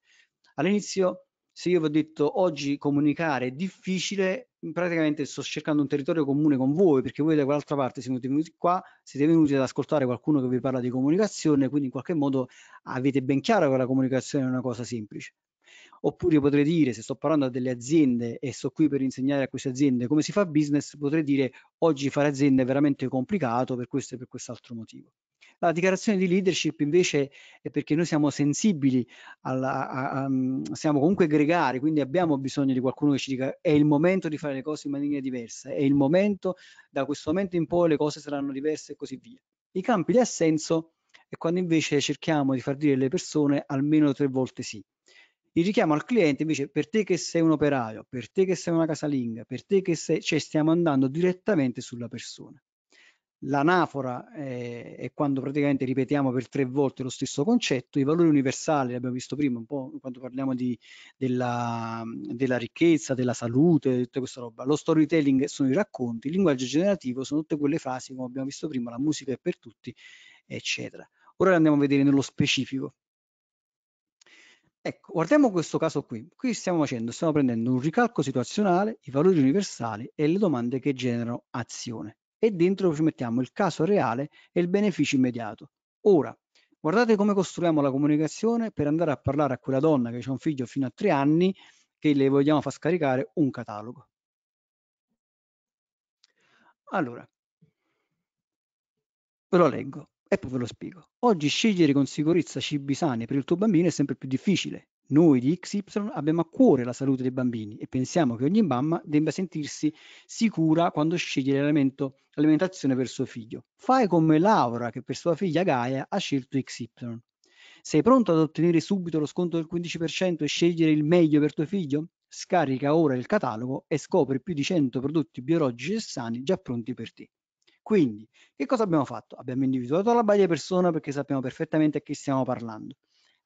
All'inizio se io vi ho detto oggi comunicare è difficile, praticamente sto cercando un territorio comune con voi, perché voi da quell'altra parte siete venuti qua, siete venuti ad ascoltare qualcuno che vi parla di comunicazione, quindi in qualche modo avete ben chiaro che la comunicazione è una cosa semplice. Oppure io potrei dire, se sto parlando a delle aziende e sto qui per insegnare a queste aziende come si fa business, potrei dire oggi fare azienda è veramente complicato per questo e per quest'altro motivo. La dichiarazione di leadership invece è perché noi siamo sensibili, alla, a, a, mm, siamo comunque gregari, quindi abbiamo bisogno di qualcuno che ci dica è il momento di fare le cose in maniera diversa, è il momento, da questo momento in poi le cose saranno diverse e così via. I campi di assenso è quando invece cerchiamo di far dire alle persone almeno tre volte sì. Il richiamo al cliente invece per te che sei un operaio, per te che sei una casalinga, per te che sei, cioè stiamo andando direttamente sulla persona l'anafora è, eh, è, quando praticamente ripetiamo per tre volte lo stesso concetto, i valori universali, l'abbiamo visto prima un po' quando parliamo di, della, della, ricchezza, della salute, tutta questa roba, lo storytelling sono i racconti, il linguaggio generativo sono tutte quelle frasi come abbiamo visto prima, la musica è per tutti, eccetera. Ora andiamo a vedere nello specifico. Ecco, guardiamo questo caso qui. Qui stiamo facendo, stiamo prendendo un ricalco situazionale, i valori universali e le domande che generano azione e dentro ci mettiamo il caso reale e il beneficio immediato. Ora, guardate come costruiamo la comunicazione per andare a parlare a quella donna che ha un figlio fino a tre anni che le vogliamo far scaricare un catalogo. Allora, ve lo leggo e poi ve lo spiego. Oggi scegliere con sicurezza cibi sani per il tuo bambino è sempre più difficile. Noi di XY abbiamo a cuore la salute dei bambini e pensiamo che ogni mamma debba sentirsi sicura quando sceglie l'alimentazione per suo figlio. Fai come Laura che per sua figlia Gaia ha scelto XY. Sei pronto ad ottenere subito lo sconto del 15% e scegliere il meglio per tuo figlio? Scarica ora il catalogo e scopri più di 100 prodotti biologici e sani già pronti per te. Quindi, che cosa abbiamo fatto? Abbiamo individuato la baia persona perché sappiamo perfettamente a chi stiamo parlando.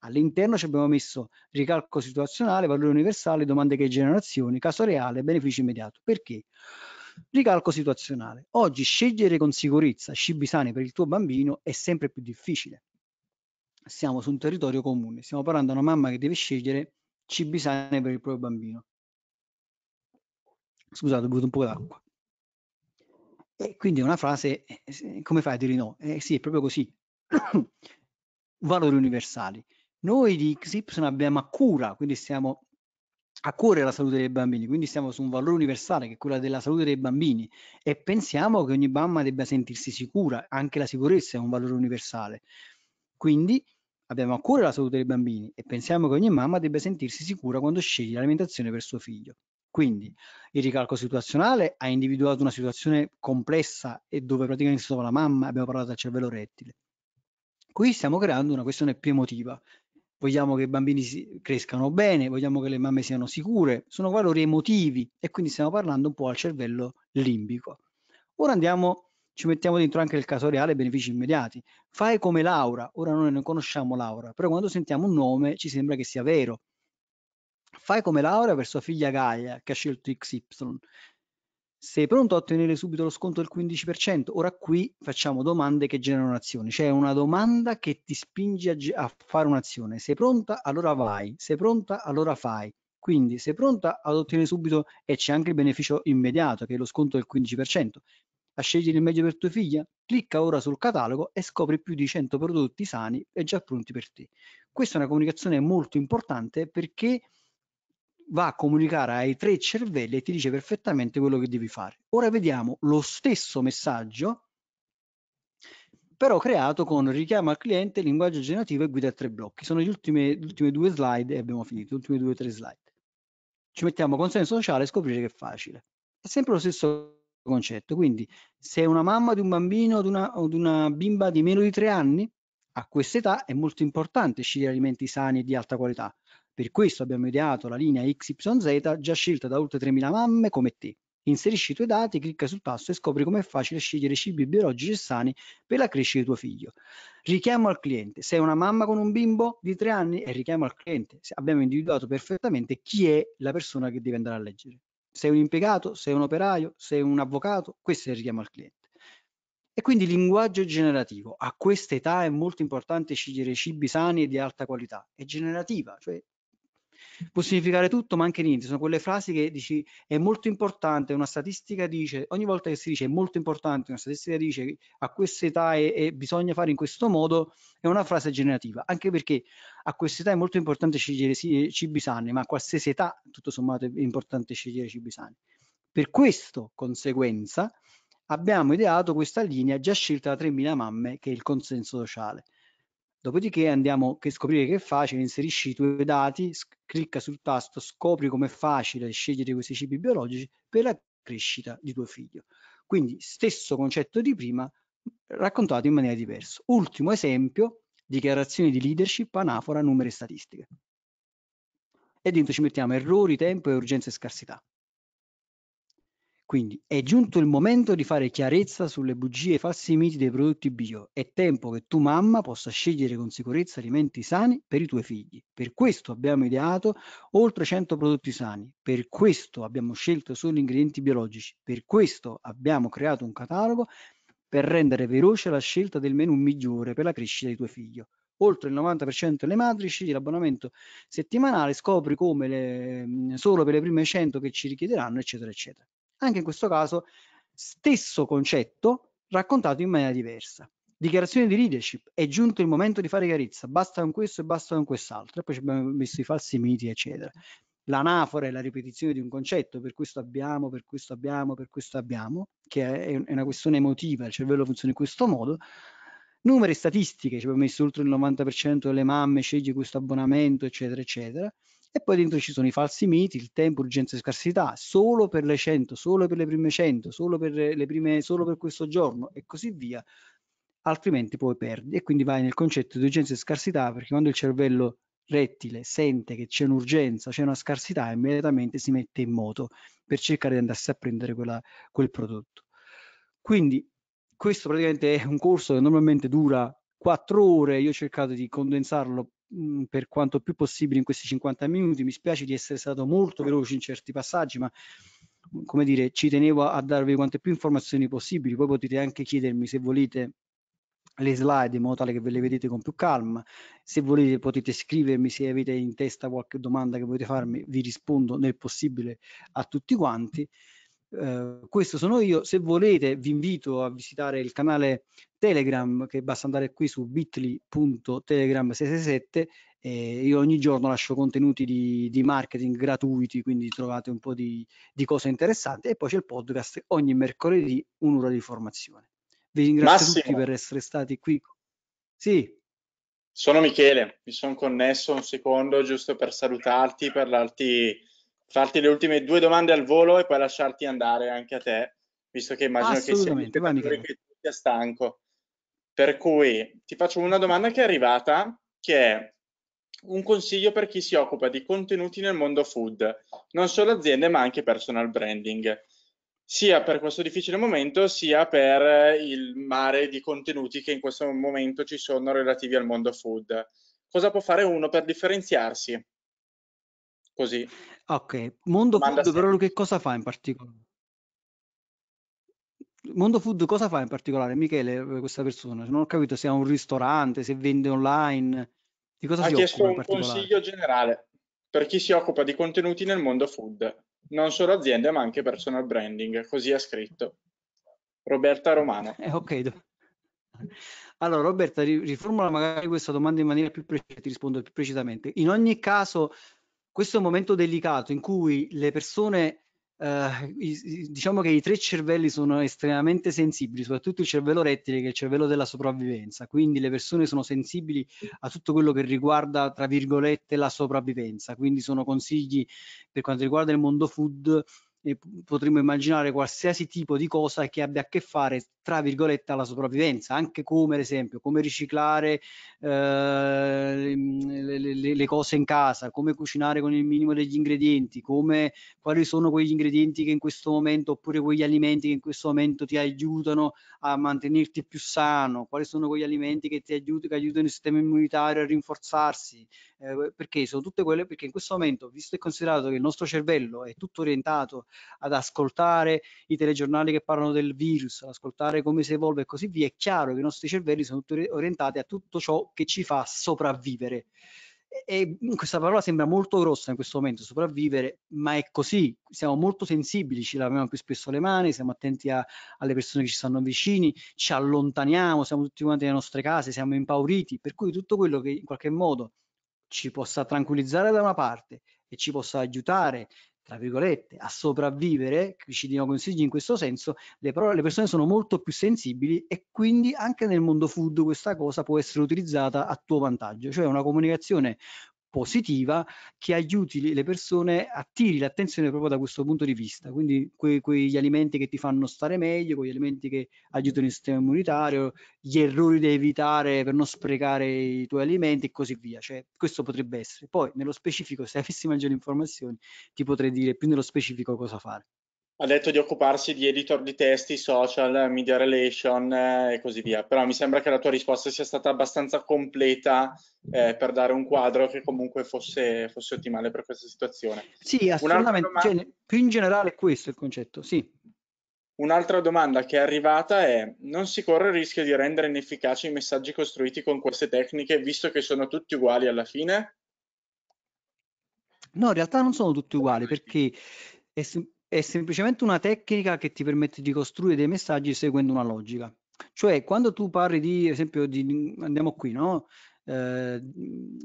All'interno ci abbiamo messo ricalco situazionale, valore universale, domande che generazioni, caso reale, beneficio immediato. Perché? Ricalco situazionale. Oggi scegliere con sicurezza cibi sani per il tuo bambino è sempre più difficile. Siamo su un territorio comune, stiamo parlando di una mamma che deve scegliere cibi sani per il proprio bambino. Scusate, ho bevuto un po' d'acqua. E quindi è una frase, eh, come fai a dire no? Eh sì, è proprio così. Valori universali. Noi di XY abbiamo a cura, quindi stiamo a cuore la salute dei bambini, quindi siamo su un valore universale che è quello della salute dei bambini e pensiamo che ogni mamma debba sentirsi sicura, anche la sicurezza è un valore universale. Quindi abbiamo a cuore la salute dei bambini e pensiamo che ogni mamma debba sentirsi sicura quando sceglie l'alimentazione per suo figlio. Quindi il ricalco situazionale ha individuato una situazione complessa e dove praticamente si trova la mamma, abbiamo parlato del cervello rettile. Qui stiamo creando una questione più emotiva, vogliamo che i bambini si, crescano bene, vogliamo che le mamme siano sicure, sono valori emotivi e quindi stiamo parlando un po' al cervello limbico. Ora andiamo, ci mettiamo dentro anche il caso reale, benefici immediati. Fai come Laura, ora noi non conosciamo Laura, però quando sentiamo un nome ci sembra che sia vero. Fai come Laura per sua figlia Gaia che ha scelto XY. Sei pronto a ottenere subito lo sconto del 15%? Ora qui facciamo domande che generano azioni, cioè una domanda che ti spinge a, a fare un'azione. Sei pronta? Allora vai. Sei pronta? Allora fai. Quindi sei pronta ad ottenere subito e c'è anche il beneficio immediato che è lo sconto del 15%. A scegliere il meglio per tua figlia? Clicca ora sul catalogo e scopri più di 100 prodotti sani e già pronti per te. Questa è una comunicazione molto importante perché va a comunicare ai tre cervelli e ti dice perfettamente quello che devi fare. Ora vediamo lo stesso messaggio, però creato con richiamo al cliente, linguaggio generativo e guida a tre blocchi. Sono le ultime, due slide e abbiamo finito, le ultime due o tre slide. Ci mettiamo consenso sociale e scoprire che è facile. È sempre lo stesso concetto, quindi se una mamma di un bambino o di una, o di una bimba di meno di tre anni, a questa età è molto importante scegliere alimenti sani e di alta qualità, per questo abbiamo ideato la linea XYZ già scelta da oltre 3.000 mamme come te. Inserisci i tuoi dati, clicca sul tasto e scopri com'è facile scegliere cibi biologici e sani per la crescita di tuo figlio. Richiamo al cliente. Sei una mamma con un bimbo di tre anni e eh, richiamo al cliente. Abbiamo individuato perfettamente chi è la persona che deve andare a leggere. Sei un impiegato, sei un operaio, sei un avvocato, questo è il richiamo al cliente. E quindi linguaggio generativo. A questa età è molto importante scegliere cibi sani e di alta qualità. È generativa, cioè può significare tutto, ma anche niente. Sono quelle frasi che dici è molto importante, una statistica dice, ogni volta che si dice è molto importante, una statistica dice a questa età e, è, bisogna fare in questo modo, è una frase generativa, anche perché a questa età è molto importante scegliere eh, cibi sani, ma a qualsiasi età tutto sommato è importante scegliere cibi sani. Per questo, conseguenza, abbiamo ideato questa linea già scelta da 3.000 mamme, che è il consenso sociale. Dopodiché andiamo a scoprire che è facile, inserisci i tuoi dati, clicca sul tasto, scopri com'è facile scegliere questi cibi biologici per la crescita di tuo figlio. Quindi stesso concetto di prima, raccontato in maniera diversa. Ultimo esempio, dichiarazione di leadership, anafora, numeri e statistiche. E dentro ci mettiamo errori, tempo e urgenza e scarsità. Quindi è giunto il momento di fare chiarezza sulle bugie e falsi miti dei prodotti bio. È tempo che tu mamma possa scegliere con sicurezza alimenti sani per i tuoi figli. Per questo abbiamo ideato oltre 100 prodotti sani, per questo abbiamo scelto solo ingredienti biologici, per questo abbiamo creato un catalogo per rendere veloce la scelta del menù migliore per la crescita di tuo figlio. Oltre il 90% delle madri sceglie l'abbonamento settimanale, scopri come le, mm, solo per le prime 100 che ci richiederanno, eccetera, eccetera. Anche in questo caso stesso concetto raccontato in maniera diversa. Dichiarazione di leadership, è giunto il momento di fare chiarezza, basta con questo e basta con quest'altro, e poi ci abbiamo messo i falsi miti, eccetera. L'anafora è la ripetizione di un concetto, per questo abbiamo, per questo abbiamo, per questo abbiamo, che è una questione emotiva, il cervello funziona in questo modo, numeri statistiche, ci abbiamo messo oltre il 90% delle mamme sceglie questo abbonamento, eccetera, eccetera e poi dentro ci sono i falsi miti, il tempo, urgenza e scarsità, solo per le 100, solo per le prime 100, solo per, le prime, solo per questo giorno e così via, altrimenti poi perdi e quindi vai nel concetto di urgenza e scarsità perché quando il cervello rettile sente che c'è un'urgenza, c'è una scarsità, immediatamente si mette in moto per cercare di andarsi a prendere quella, quel prodotto. Quindi questo praticamente è un corso che normalmente dura quattro ore, io ho cercato di condensarlo Mm, per quanto più possibile in questi 50 minuti. Mi spiace di essere stato molto veloce in certi passaggi, ma mm, come dire, ci tenevo a, a darvi quante più informazioni possibili. Poi potete anche chiedermi se volete le slide in modo tale che ve le vedete con più calma. Se volete potete scrivermi se avete in testa qualche domanda che volete farmi, vi rispondo nel possibile a tutti quanti. Eh, questo sono io, se volete vi invito a visitare il canale Telegram che basta andare qui su bit.ly.telegram667 eh, io ogni giorno lascio contenuti di, di, marketing gratuiti quindi trovate un po' di, di cose interessanti e poi c'è il podcast ogni mercoledì un'ora di formazione. Vi ringrazio Massimo. tutti per essere stati qui. Sì. Sono Michele, mi sono connesso un secondo giusto per salutarti, per darti farti le ultime due domande al volo e poi lasciarti andare anche a te, visto che immagino che sia, che sia stanco. Per cui ti faccio una domanda che è arrivata, che è un consiglio per chi si occupa di contenuti nel mondo food, non solo aziende ma anche personal branding, sia per questo difficile momento sia per il mare di contenuti che in questo momento ci sono relativi al mondo food. Cosa può fare uno per differenziarsi? Così. Ok, Mondo Food però che cosa fa in particolare? Mondo Food cosa fa in particolare? Michele, eh, questa persona, non ho capito se ha un ristorante, se vende online, di cosa ha si chiesto un consiglio generale per chi si occupa di contenuti nel mondo food, non solo aziende ma anche personal branding, così ha scritto Roberta Romano. Eh, ok, allora Roberta riformula magari questa domanda in maniera più precisa, ti rispondo più precisamente. In ogni caso questo è un momento delicato in cui le persone, eh, diciamo che i tre cervelli sono estremamente sensibili, soprattutto il cervello rettile che è il cervello della sopravvivenza, quindi le persone sono sensibili a tutto quello che riguarda, tra virgolette, la sopravvivenza, quindi sono consigli per quanto riguarda il mondo food, eh, potremmo immaginare qualsiasi tipo di cosa che abbia a che fare, tra virgolette, alla sopravvivenza, anche come, ad esempio, come riciclare eh, mm, le, le, le, cose in casa, come cucinare con il minimo degli ingredienti, come, quali sono quegli ingredienti che in questo momento, oppure quegli alimenti che in questo momento ti aiutano a mantenerti più sano, quali sono quegli alimenti che ti aiutano, che aiutano il sistema immunitario a rinforzarsi, eh, perché sono tutte quelle, perché in questo momento, visto e considerato che il nostro cervello è tutto orientato ad ascoltare i telegiornali che parlano del virus, ad ascoltare come si evolve e così via, è chiaro che i nostri cervelli sono tutti orientati a tutto ciò che ci fa sopravvivere. E questa parola sembra molto grossa in questo momento, sopravvivere, ma è così, siamo molto sensibili, ci laviamo più spesso le mani, siamo attenti a, alle persone che ci stanno vicini, ci allontaniamo, siamo tutti quanti nelle nostre case, siamo impauriti, per cui tutto quello che in qualche modo ci possa tranquillizzare da una parte e ci possa aiutare tra virgolette, a sopravvivere, ci diano consigli in questo senso, le, parole, le persone sono molto più sensibili e quindi anche nel mondo food questa cosa può essere utilizzata a tuo vantaggio, cioè una comunicazione positiva che aiuti le persone, attiri l'attenzione proprio da questo punto di vista. Quindi que, quegli alimenti che ti fanno stare meglio, quegli alimenti che aiutano il sistema immunitario, gli errori da evitare per non sprecare i tuoi alimenti e così via. Cioè, questo potrebbe essere. Poi, nello specifico, se avessi maggiori informazioni, ti potrei dire più nello specifico cosa fare ha detto di occuparsi di editor di testi, social, media relation eh, e così via. Però mi sembra che la tua risposta sia stata abbastanza completa eh, per dare un quadro che comunque fosse, fosse ottimale per questa situazione. Sì, assolutamente. Domanda... Cioè, più in generale questo è il concetto, sì. Un'altra domanda che è arrivata è non si corre il rischio di rendere inefficaci i messaggi costruiti con queste tecniche visto che sono tutti uguali alla fine? No, in realtà non sono tutti uguali perché è semplicemente una tecnica che ti permette di costruire dei messaggi seguendo una logica. Cioè, quando tu parli di, ad esempio, di, andiamo qui, no? Eh,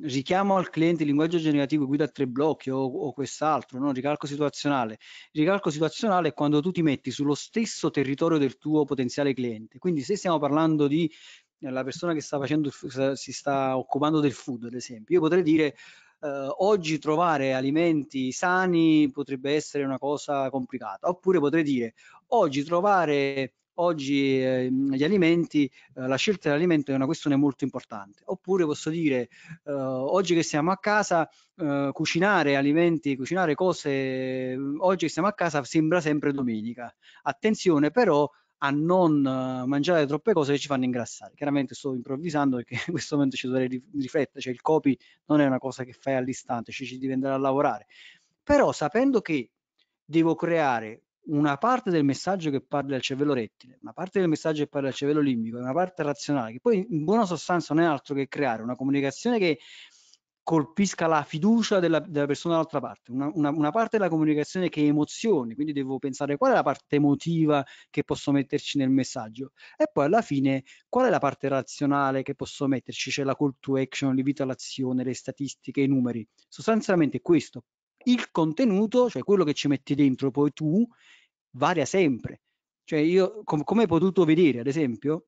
richiamo al cliente linguaggio generativo guida tre blocchi o, o quest'altro, no? ricalco situazionale. Ricalco situazionale è quando tu ti metti sullo stesso territorio del tuo potenziale cliente. Quindi se stiamo parlando di eh, la persona che sta facendo, si sta occupando del food, ad esempio, io potrei dire eh, oggi trovare alimenti sani potrebbe essere una cosa complicata, oppure potrei dire oggi trovare oggi eh, gli alimenti, eh, la scelta dell'alimento è una questione molto importante. Oppure posso dire, eh, oggi che siamo a casa, cucinare alimenti, cucinare cose, oggi che siamo a casa sembra sempre domenica. Attenzione però, a non eh, mangiare troppe cose che ci fanno ingrassare. Chiaramente sto improvvisando perché in questo momento ci dovrei riflettere, cioè il copy non è una cosa che fai all'istante, cioè ci devi andare a lavorare. Però sapendo che devo creare una parte del messaggio che parla al cervello rettile, una parte del messaggio che parla al cervello limbico, una parte razionale, che poi in buona sostanza non è altro che creare una comunicazione che colpisca la fiducia della, della persona dall'altra parte. Una, una, una, parte della comunicazione che è emozioni, quindi devo pensare qual è la parte emotiva che posso metterci nel messaggio e poi alla fine qual è la parte razionale che posso metterci, c'è la call to action, l'invito all'azione, le statistiche, i numeri. Sostanzialmente questo. Il contenuto, cioè quello che ci metti dentro poi tu, varia sempre. Cioè io, com come hai potuto vedere, ad esempio,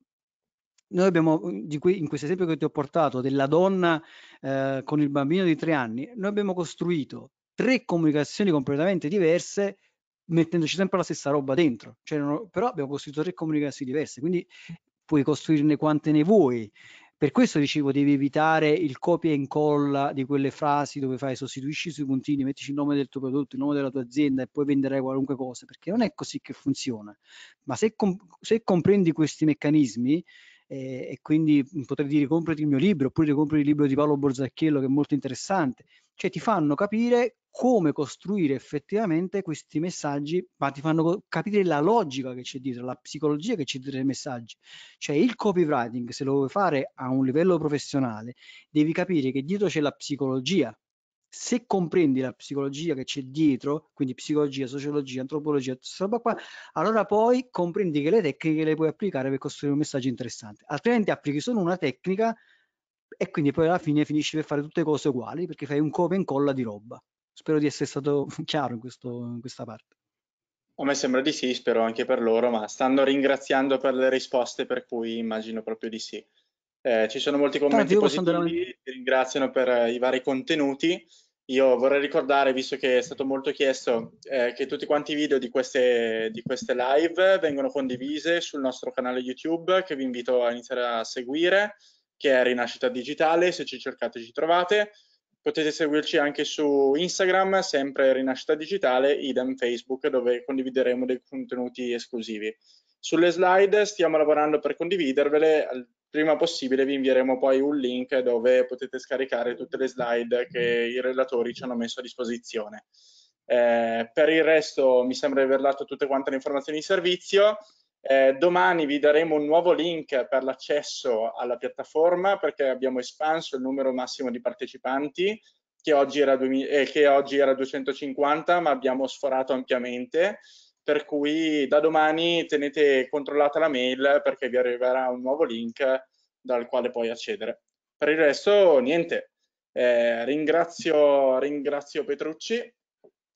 noi abbiamo, uhm, in questo esempio che ti ho portato, della donna eh, con il bambino di tre anni, noi abbiamo costruito tre comunicazioni completamente diverse mettendoci sempre la stessa roba dentro, cioè, non, però abbiamo costruito tre comunicazioni diverse, quindi puoi costruirne quante ne vuoi. Per questo dicevo devi evitare il copia e incolla di quelle frasi dove fai sostituisci sui puntini, mettici il nome del tuo prodotto, il nome della tua azienda e poi venderai qualunque cosa, perché non è così che funziona. Ma se, com se comprendi questi meccanismi, eh, e quindi mhmm, potrei dire comprati il mio libro oppure compri il libro di Paolo Borzacchiello che è molto interessante, cioè ti fanno capire come costruire effettivamente questi messaggi, ma ti fanno capire la logica che c'è dietro, la psicologia che c'è dietro i messaggi. Cioè il copywriting, se lo vuoi fare a un livello professionale, devi capire che dietro c'è la psicologia se comprendi la psicologia che c'è dietro, quindi psicologia, sociologia, antropologia, tutta roba qua, allora poi comprendi che le tecniche le puoi applicare per costruire un messaggio interessante. Altrimenti applichi solo una tecnica e quindi poi alla fine finisci per fare tutte cose uguali perché fai un copia e incolla di roba. Spero di essere stato chiaro in, questo, in questa parte. A me sembra di sì, spero anche per loro, ma stanno ringraziando per le risposte, per cui immagino proprio di sì. Eh, ci sono molti commenti Tanti, positivi, andare... ti ringraziano per eh, i vari contenuti. Io vorrei ricordare, visto che è stato molto chiesto, eh, che tutti quanti i video di queste, di queste live vengono condivise sul nostro canale YouTube, che vi invito a iniziare a seguire, che è Rinascita Digitale, se ci cercate ci trovate. Potete seguirci anche su Instagram, sempre Rinascita Digitale, idem Facebook, dove condivideremo dei contenuti esclusivi. Sulle slide stiamo lavorando per condividervele, prima possibile vi invieremo poi un link dove potete scaricare tutte le slide che i relatori ci hanno messo a disposizione. Eh, per il resto mi sembra di aver dato tutte quante le informazioni di servizio. Eh, domani vi daremo un nuovo link per l'accesso alla piattaforma perché abbiamo espanso il numero massimo di partecipanti che oggi era, 2000, eh, che oggi era 250 ma abbiamo sforato ampiamente per cui da domani tenete controllata la mail perché vi arriverà un nuovo link dal quale puoi accedere. Per il resto niente, eh, ringrazio, ringrazio Petrucci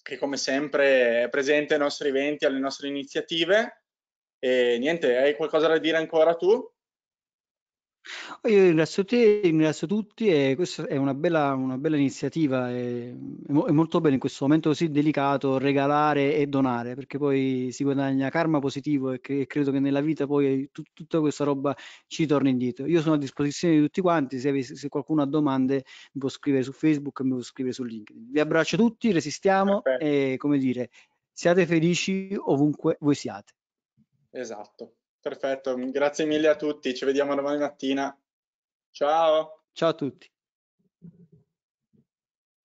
che come sempre è presente ai nostri eventi, alle nostre iniziative e niente, hai qualcosa da dire ancora tu? Io ringrazio te, ringrazio tutti e questa è una bella, una bella iniziativa, e, è, mo- è molto bello in questo momento così delicato regalare e donare perché poi si guadagna karma positivo e, cre- e credo che nella vita poi tut- tutta questa roba ci torni indietro. Io sono a disposizione di tutti quanti, se, avessi, se, qualcuno ha domande mi può scrivere su Facebook, mi può scrivere su LinkedIn. Vi abbraccio tutti, resistiamo Perfetto. e come dire, siate felici ovunque voi siate. Esatto. Perfetto, grazie mille a tutti, ci vediamo domani mattina. Ciao. Ciao a tutti.